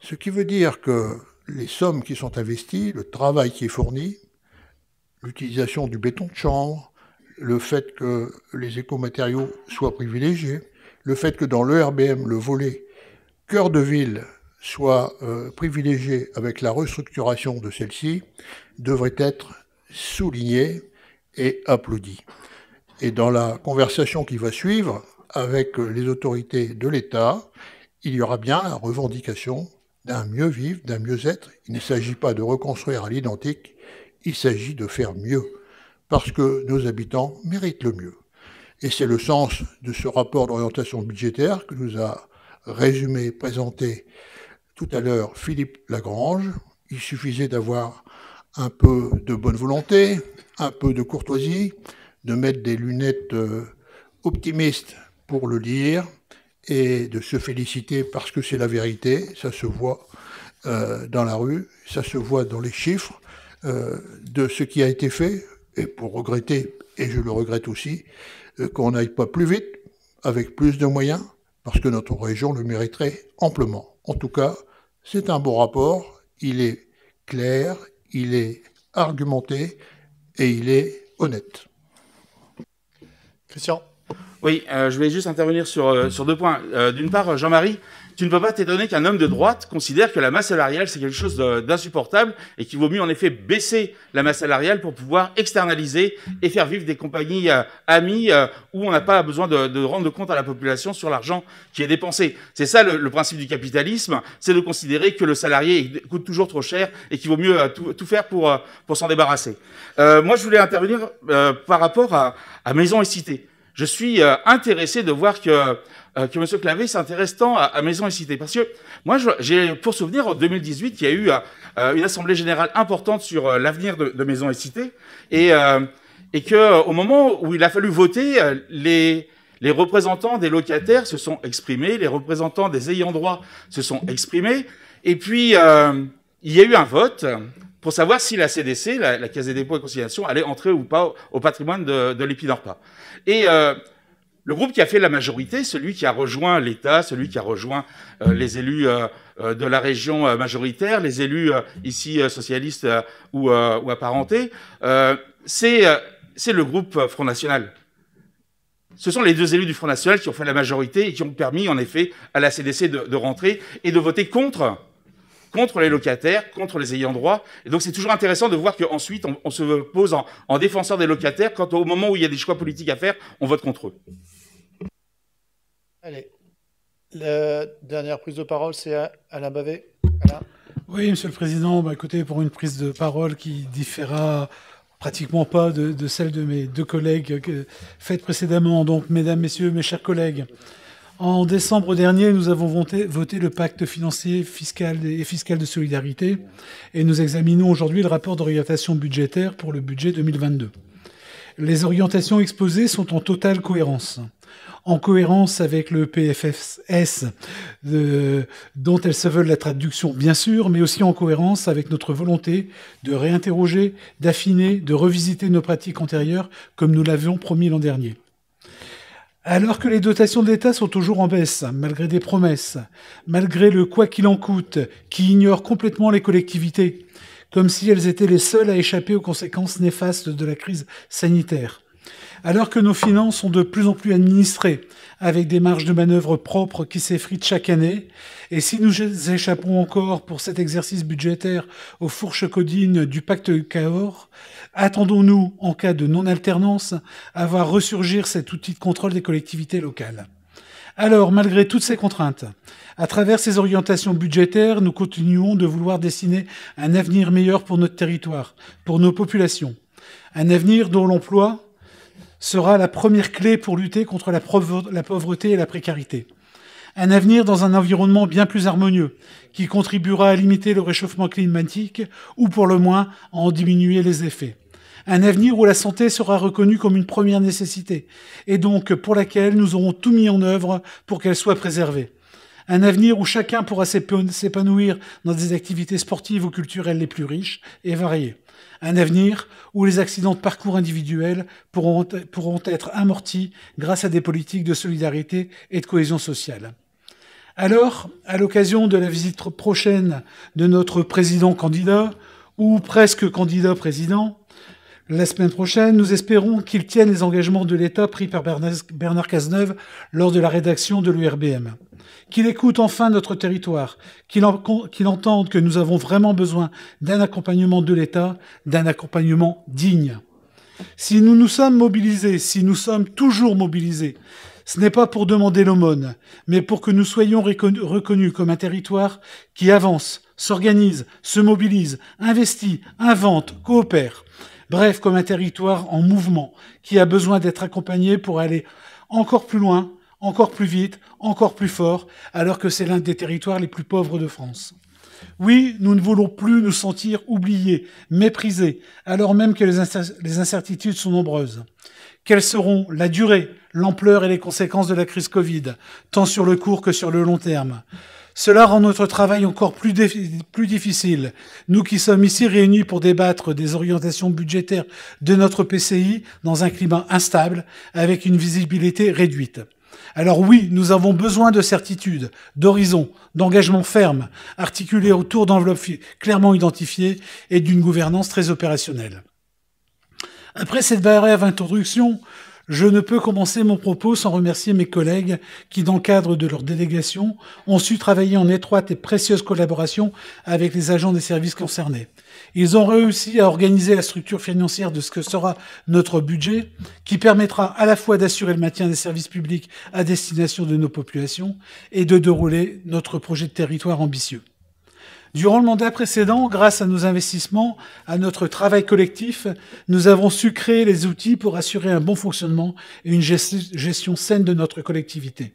Ce qui veut dire que les sommes qui sont investies, le travail qui est fourni, l'utilisation du béton de chambre, le fait que les écomatériaux soient privilégiés, le fait que dans le RBM, le volet cœur de ville soit euh, privilégié avec la restructuration de celle-ci devrait être souligné et applaudi. Et dans la conversation qui va suivre avec euh, les autorités de l'État, il y aura bien la revendication d'un mieux vivre, d'un mieux-être. Il ne s'agit pas de reconstruire à l'identique, il s'agit de faire mieux, parce que nos habitants méritent le mieux. Et c'est le sens de ce rapport d'orientation budgétaire que nous a résumé, présenté tout à l'heure Philippe Lagrange. Il suffisait d'avoir un peu de bonne volonté, un peu de courtoisie, de mettre des lunettes euh, optimistes pour le lire et de se féliciter parce que c'est la vérité. Ça se voit euh, dans la rue, ça se voit dans les chiffres euh, de ce qui a été fait. Et pour regretter, et je le regrette aussi, qu'on n'aille pas plus vite, avec plus de moyens, parce que notre région le mériterait amplement. En tout cas, c'est un bon rapport, il est clair, il est argumenté et il est honnête. Christian Oui, euh, je vais juste intervenir sur, euh, sur deux points. Euh, d'une part, Jean-Marie, tu ne peux pas t'étonner qu'un homme de droite considère que la masse salariale, c'est quelque chose d'insupportable et qu'il vaut mieux en effet baisser la masse salariale pour pouvoir externaliser et faire vivre des compagnies euh, amies euh, où on n'a pas besoin de, rendre compte à la population sur l'argent qui est dépensé. C'est ça le, principe du capitalisme, c'est de considérer que le salarié coûte toujours trop cher et qu'il vaut mieux euh, tout, faire pour, pour s'en débarrasser. moi, je voulais intervenir par rapport à, à Maison et Cité je suis euh, intéressé de voir que euh, que Monsieur Clavé s'intéresse tant à, Maison et Cité, parce que moi, j'ai pour souvenir en 2018, il y a eu euh, euh, une assemblée générale importante sur l'avenir de, de, Maison et Cité, et et que au moment où il a fallu voter, les les représentants des locataires se sont exprimés, les représentants des ayants droit se sont exprimés, et puis il y a eu un vote pour savoir si la CDC, la, la Caisse des dépôts et conciliations, allait entrer ou pas au, patrimoine de, de et euh, le groupe qui a fait la majorité, celui qui a rejoint l'État, celui qui a rejoint euh, les élus euh, de la région majoritaire, les élus ici socialistes ou, apparentés, c'est le groupe Front National. Ce sont les deux élus du Front National qui ont fait la majorité et qui ont permis, en effet, à la CDC de rentrer et de voter contre contre les locataires, contre les ayants droit. Et donc c'est toujours intéressant de voir qu'ensuite on, on se pose en, défenseur des locataires quand au moment où il y a des choix politiques à faire, on vote contre eux. Allez, la dernière prise de parole, c'est Alain Bavé. Oui, Monsieur le Président, bah, écoutez, pour une prise de parole qui différa pratiquement pas de, de celle de mes deux collègues faites précédemment. Donc, Mesdames, Messieurs, mes chers collègues, en décembre dernier, nous avons voté, le pacte financier fiscal et fiscal de solidarité et nous examinons aujourd'hui le rapport d'orientation budgétaire pour le budget 2022. Les orientations exposées sont en totale cohérence. En cohérence avec le PFFS, dont elles se veulent la traduction, bien sûr, mais aussi en cohérence avec notre volonté de réinterroger, d'affiner, de revisiter nos pratiques antérieures, comme nous l'avions promis l'an dernier. Alors que les dotations d'État sont toujours en baisse, malgré des promesses, malgré le quoi qu'il en coûte, qui ignore complètement les collectivités, comme si elles étaient les seules à échapper aux conséquences néfastes de la crise sanitaire. Alors que nos finances sont de plus en plus administrées, avec des marges de manœuvre propres qui s'effritent chaque année, et si nous échappons encore pour cet exercice budgétaire aux fourches codines du pacte Cahors, attendons-nous, en cas de non-alternance, à voir ressurgir cet outil de contrôle des collectivités locales alors, malgré toutes ces contraintes, à travers ces orientations budgétaires, nous continuons de vouloir dessiner un avenir meilleur pour notre territoire, pour nos populations. Un avenir dont l'emploi, sera la première clé pour lutter contre la, pauvreté et la précarité. Un avenir dans un environnement bien plus harmonieux, qui contribuera à limiter le réchauffement climatique ou pour le moins à en diminuer les effets. Un avenir où la santé sera reconnue comme une première nécessité, et donc pour laquelle nous aurons tout mis en œuvre pour qu'elle soit préservée. Un avenir où chacun pourra s'épanouir dans des activités sportives ou culturelles les plus riches et variées. Un avenir où les accidents de parcours individuels pourront, e-, pourront être amortis grâce à des politiques de solidarité et de cohésion sociale. Alors, à l'occasion de la visite prochaine de notre président candidat, ou presque candidat président, la semaine prochaine, nous espérons qu'il tienne les engagements de l'État pris par Bernard Cazeneuve lors de la rédaction de l'URBM qu'il écoute enfin notre territoire, qu'il entende que nous avons vraiment besoin d'un accompagnement de l'État, d'un accompagnement digne. Si nous nous sommes mobilisés, si nous sommes toujours mobilisés, ce n'est pas pour demander l'aumône, mais pour que nous soyons reconnus comme un territoire qui avance, s'organise, se mobilise, investit, invente, coopère. Bref, comme un territoire en mouvement, qui a besoin d'être accompagné pour aller encore plus loin encore plus vite, encore plus fort, alors que c'est l'un des territoires les plus pauvres de France. Oui, nous ne voulons plus nous sentir oubliés, méprisés, alors même que les incertitudes sont nombreuses. Quelles seront la durée, l'ampleur et les conséquences de la crise Covid, tant sur le court que sur le long terme cela rend notre travail encore plus, difficile. Nous qui sommes ici réunis pour débattre des orientations budgétaires de notre PCI dans un climat instable, avec une visibilité réduite. Alors oui, nous avons besoin de certitude, d'horizon, d'engagement ferme, articulé autour d'enveloppes clairement identifiées et d'une gouvernance très opérationnelle. Après cette brève introduction. Je ne peux commencer mon propos sans remercier mes collègues qui, dans le cadre de leur délégation, ont su travailler en étroite et précieuse collaboration avec les agents des services concernés. Ils ont réussi à organiser la structure financière de ce que sera notre budget, qui permettra à la fois d'assurer le maintien des services publics à destination de nos populations et de dérouler notre projet de territoire ambitieux. Durant le mandat précédent, grâce à nos investissements, à notre travail collectif, nous avons su créer les outils pour assurer un bon fonctionnement et une gestion saine de notre collectivité.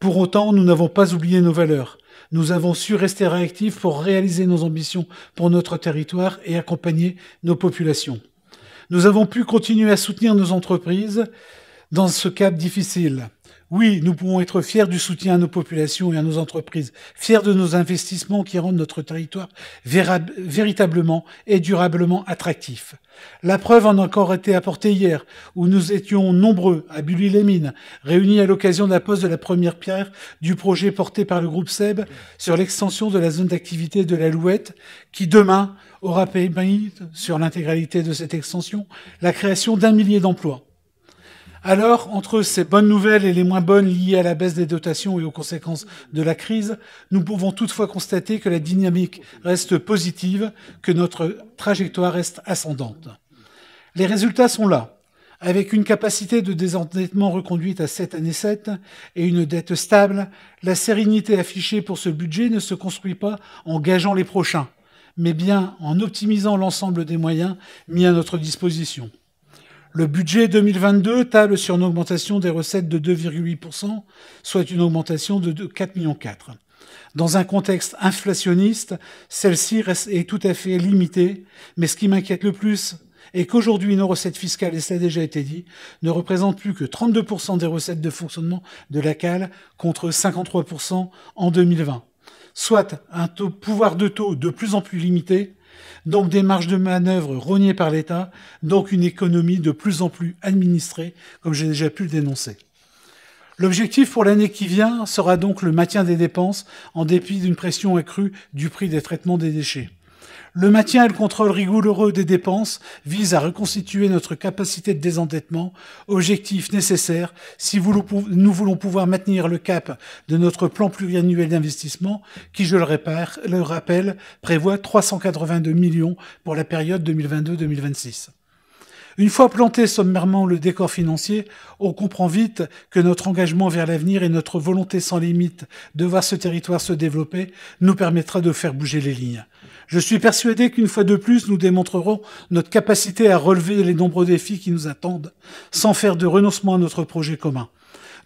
Pour autant, nous n'avons pas oublié nos valeurs. Nous avons su rester réactifs pour réaliser nos ambitions pour notre territoire et accompagner nos populations. Nous avons pu continuer à soutenir nos entreprises dans ce cap difficile. Oui, nous pouvons être fiers du soutien à nos populations et à nos entreprises, fiers de nos investissements qui rendent notre territoire véritablement et durablement attractif. La preuve en a encore été apportée hier, où nous étions nombreux à Bully-les-Mines, réunis à l'occasion de la pose de la première pierre du projet porté par le groupe SEB sur l'extension de la zone d'activité de la Louette, qui demain aura permis, sur l'intégralité de cette extension, la création d'un millier d'emplois. Alors, entre ces bonnes nouvelles et les moins bonnes liées à la baisse des dotations et aux conséquences de la crise, nous pouvons toutefois constater que la dynamique reste positive, que notre trajectoire reste ascendante. Les résultats sont là, avec une capacité de désendettement reconduite à 7 années 7 et une dette stable, la sérénité affichée pour ce budget ne se construit pas en gageant les prochains, mais bien en optimisant l'ensemble des moyens mis à notre disposition. Le budget 2022 table sur une augmentation des recettes de 2,8%, soit une augmentation de 4,4 millions. Dans un contexte inflationniste, celle-ci est tout à fait limitée, mais ce qui m'inquiète le plus est qu'aujourd'hui, nos recettes fiscales, et cela a déjà été dit, ne représentent plus que 32% des recettes de fonctionnement de la cale contre 53% en 2020 soit un taux, pouvoir de taux de plus en plus limité donc des marges de manœuvre rognées par l'État, donc une économie de plus en plus administrée, comme j'ai déjà pu le dénoncer. L'objectif pour l'année qui vient sera donc le maintien des dépenses en dépit d'une pression accrue du prix des traitements des déchets. Le maintien et le contrôle rigoureux des dépenses visent à reconstituer notre capacité de désendettement, objectif nécessaire si nous voulons pouvoir maintenir le cap de notre plan pluriannuel d'investissement qui, je le, répare, le rappelle, prévoit 382 millions pour la période 2022-2026. Une fois planté sommairement le décor financier, on comprend vite que notre engagement vers l'avenir et notre volonté sans limite de voir ce territoire se développer nous permettra de faire bouger les lignes. Je suis persuadé qu'une fois de plus, nous démontrerons notre capacité à relever les nombreux défis qui nous attendent, sans faire de renoncement à notre projet commun.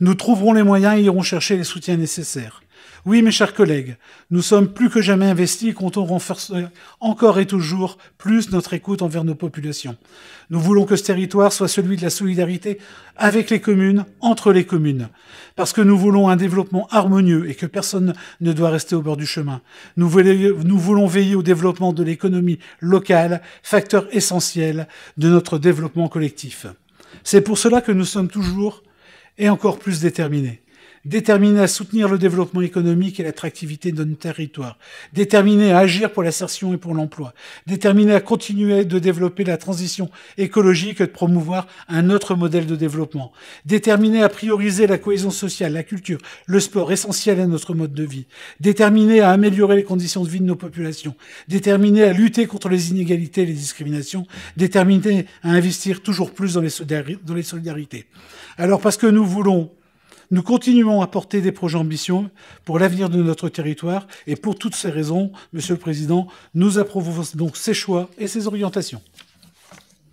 Nous trouverons les moyens et irons chercher les soutiens nécessaires. Oui, mes chers collègues, nous sommes plus que jamais investis et comptons renforcer encore et toujours plus notre écoute envers nos populations. Nous voulons que ce territoire soit celui de la solidarité avec les communes, entre les communes, parce que nous voulons un développement harmonieux et que personne ne doit rester au bord du chemin. Nous, voulons veiller au développement de l'économie locale, facteur essentiel de notre développement collectif. C'est pour cela que nous sommes toujours et encore plus déterminés déterminé à soutenir le développement économique et l'attractivité de nos territoires, déterminé à agir pour l'assertion et pour l'emploi, déterminé à continuer de développer la transition écologique et de promouvoir un autre modèle de développement, déterminé à prioriser la cohésion sociale, la culture, le sport essentiel à notre mode de vie, déterminé à améliorer les conditions de vie de nos populations, déterminé à lutter contre les inégalités et les discriminations, déterminé à investir toujours plus dans les, solidarités. Alors parce que nous voulons nous continuons à porter des projets ambitieux pour l'avenir de notre territoire et pour toutes ces raisons, Monsieur le Président, nous approuvons donc ces choix et ces orientations.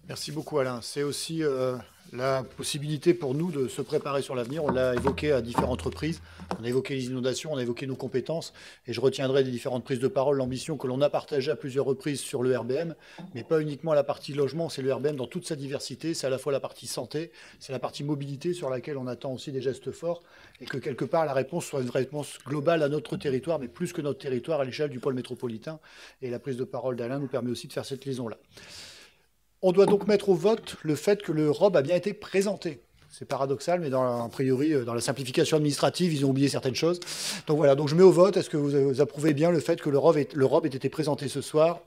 Merci beaucoup Alain. C'est aussi euh, la possibilité pour nous de se préparer sur l'avenir. On l'a évoqué à différentes reprises. On a évoqué les inondations, on a évoqué nos compétences. Et je retiendrai des différentes prises de parole l'ambition que l'on a partagée à plusieurs reprises sur le RBM, mais pas uniquement la partie logement, c'est le RBM dans toute sa diversité. C'est à la fois la partie santé, c'est la partie mobilité sur laquelle on attend aussi des gestes forts. Et que quelque part, la réponse soit une réponse globale à notre territoire, mais plus que notre territoire à l'échelle du pôle métropolitain. Et la prise de parole d'Alain nous permet aussi de faire cette liaison-là. On doit donc mettre au vote le fait que le robe a bien été présenté. C'est paradoxal, mais dans a priori, euh, dans la simplification administrative, ils ont oublié certaines choses. Donc voilà, donc je mets au vote. Est-ce que vous approuvez bien le fait que le ait, ait été présenté ce soir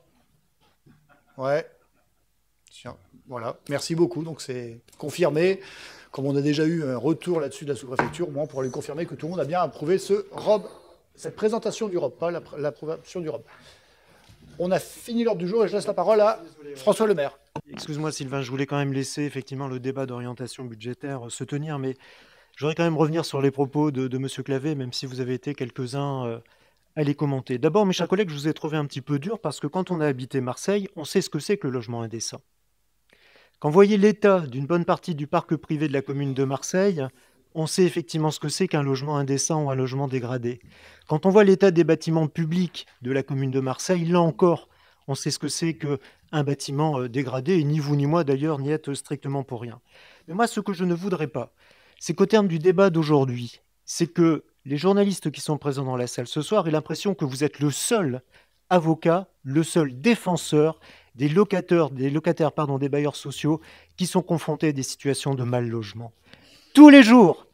Ouais. Tiens, voilà. Merci beaucoup. Donc c'est confirmé. Comme on a déjà eu un retour là-dessus de la sous-préfecture, moi, on pourra lui confirmer que tout le monde a bien approuvé ce robe, cette présentation du robe, pas l'approbation du robe. On a fini l'ordre du jour et je laisse la parole à François Lemaire. Excuse-moi Sylvain, je voulais quand même laisser effectivement le débat d'orientation budgétaire euh, se tenir, mais je voudrais quand même revenir sur les propos de, M. Clavé, même si vous avez été quelques-uns euh, à les commenter. D'abord, mes chers collègues, je vous ai trouvé un petit peu dur parce que quand on a habité Marseille, on sait ce que c'est que le logement indécent. Quand vous voyez l'état d'une bonne partie du parc privé de la commune de Marseille, on sait effectivement ce que c'est qu'un logement indécent ou un logement dégradé. Quand on voit l'état des bâtiments publics de la commune de Marseille, là encore, on sait ce que c'est que un bâtiment euh, dégradé, et ni vous ni moi d'ailleurs n'y êtes strictement pour rien. Mais moi, ce que je ne voudrais pas, c'est qu'au terme du débat d'aujourd'hui, c'est que les journalistes qui sont présents dans la salle ce soir aient l'impression que vous êtes le seul avocat, le seul défenseur des locataires, des locataires pardon, des bailleurs sociaux qui sont confrontés à des situations de mal logement. Tous les jours,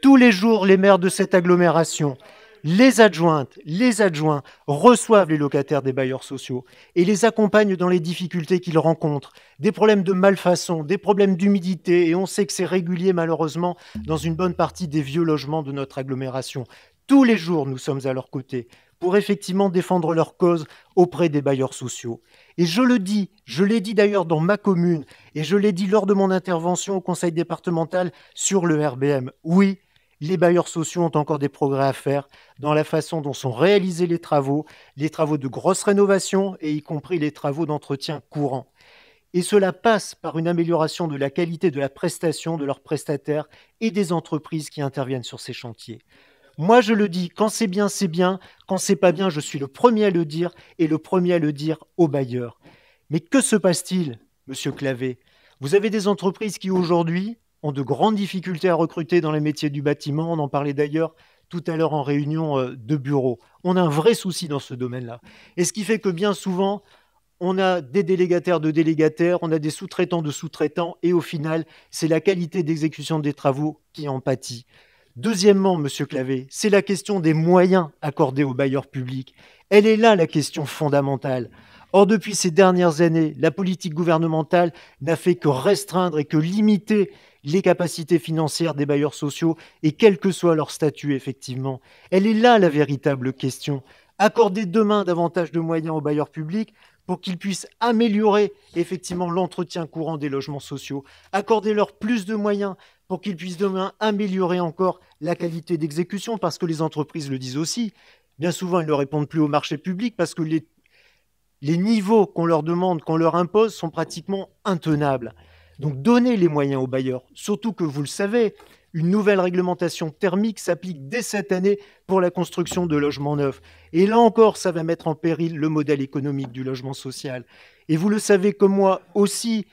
tous les jours, les maires de cette agglomération, les adjointes, les adjoints reçoivent les locataires des bailleurs sociaux et les accompagnent dans les difficultés qu'ils rencontrent, des problèmes de malfaçon, des problèmes d'humidité, et on sait que c'est régulier malheureusement dans une bonne partie des vieux logements de notre agglomération. Tous les jours, nous sommes à leur côté pour effectivement défendre leur cause auprès des bailleurs sociaux. Et je le dis, je l'ai dit d'ailleurs dans ma commune, et je l'ai dit lors de mon intervention au conseil départemental sur le RBM. Oui, les bailleurs sociaux ont encore des progrès à faire dans la façon dont sont réalisés les travaux, les travaux de grosse rénovation et y compris les travaux d'entretien courant. Et cela passe par une amélioration de la qualité de la prestation de leurs prestataires et des entreprises qui interviennent sur ces chantiers. Moi, je le dis, quand c'est bien, c'est bien. Quand c'est pas bien, je suis le premier à le dire et le premier à le dire aux bailleurs. Mais que se passe-t-il, monsieur Clavé Vous avez des entreprises qui aujourd'hui ont de grandes difficultés à recruter dans les métiers du bâtiment. On en parlait d'ailleurs tout à l'heure en réunion euh, de bureau. On a un vrai souci dans ce domaine-là. Et ce qui fait que bien souvent, on a des délégataires de délégataires, on a des sous-traitants de sous-traitants, et au final, c'est la qualité d'exécution des travaux qui en pâtit. Deuxièmement, Monsieur Clavé, c'est la question des moyens accordés aux bailleurs publics. Elle est là la question fondamentale. Or, depuis ces dernières années, la politique gouvernementale n'a fait que restreindre et que limiter les capacités financières des bailleurs sociaux et quel que soit leur statut effectivement. Elle est là la véritable question. Accorder demain davantage de moyens aux bailleurs publics pour qu'ils puissent améliorer effectivement l'entretien courant des logements sociaux, accorder leur plus de moyens pour qu'ils puissent demain améliorer encore la qualité d'exécution, parce que les entreprises le disent aussi. Bien souvent, ils ne répondent plus au marché public parce que les, les niveaux qu'on leur demande, qu'on leur impose, sont pratiquement intenables. Donc donnez les moyens aux bailleurs, surtout que vous le savez, une nouvelle réglementation thermique s'applique dès cette année pour la construction de logements neufs. Et là encore, ça va mettre en péril le modèle économique du logement social. Et vous le savez comme moi aussi,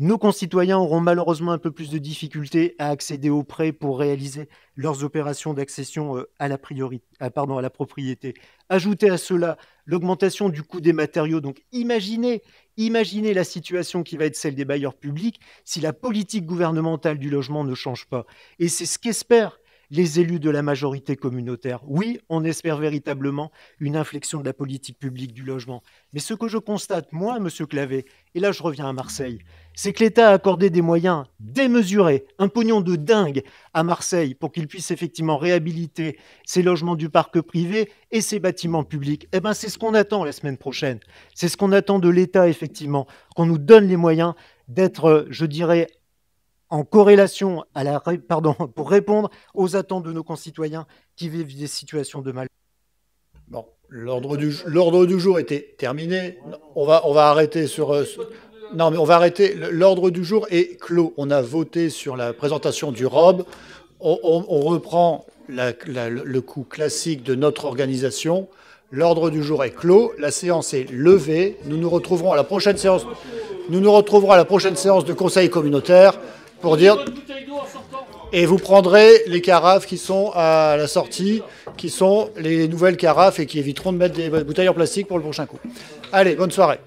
nos concitoyens auront malheureusement un peu plus de difficultés à accéder aux prêts pour réaliser leurs opérations d'accession euh, à, la priorité, ah, à la propriété. Ajoutez à cela l'augmentation du coût des matériaux. Donc imaginez, imaginez la situation qui va être celle des bailleurs publics si la politique gouvernementale du logement ne change pas. Et c'est ce qu'espère les élus de la majorité communautaire. Oui, on espère véritablement une inflexion de la politique publique du logement. Mais ce que je constate, moi, Monsieur Clavé, et là je reviens à Marseille, c'est que l'État a accordé des moyens démesurés, un pognon de dingue à Marseille pour qu'il puisse effectivement réhabiliter ses logements du parc privé et ses bâtiments publics. Eh bien, c'est ce qu'on attend la semaine prochaine. C'est ce qu'on attend de l'État, effectivement, qu'on nous donne les moyens d'être, je dirais, en corrélation à la pardon pour répondre aux attentes de nos concitoyens qui vivent des situations de mal. Bon, l'ordre du l'ordre du jour était terminé. On va on va arrêter sur euh, non mais on va arrêter l'ordre du jour est clos. On a voté sur la présentation du robe. On, reprend le coup classique de notre organisation. L'ordre du jour est clos, la séance est levée. Nous nous retrouverons à la prochaine séance. Nous nous retrouverons à la prochaine séance de conseil communautaire dire... Et vous prendrez les carafes qui sont à la sortie, qui sont les nouvelles carafes et qui éviteront de mettre des bouteilles en plastique pour le prochain coup. Allez, bonne soirée.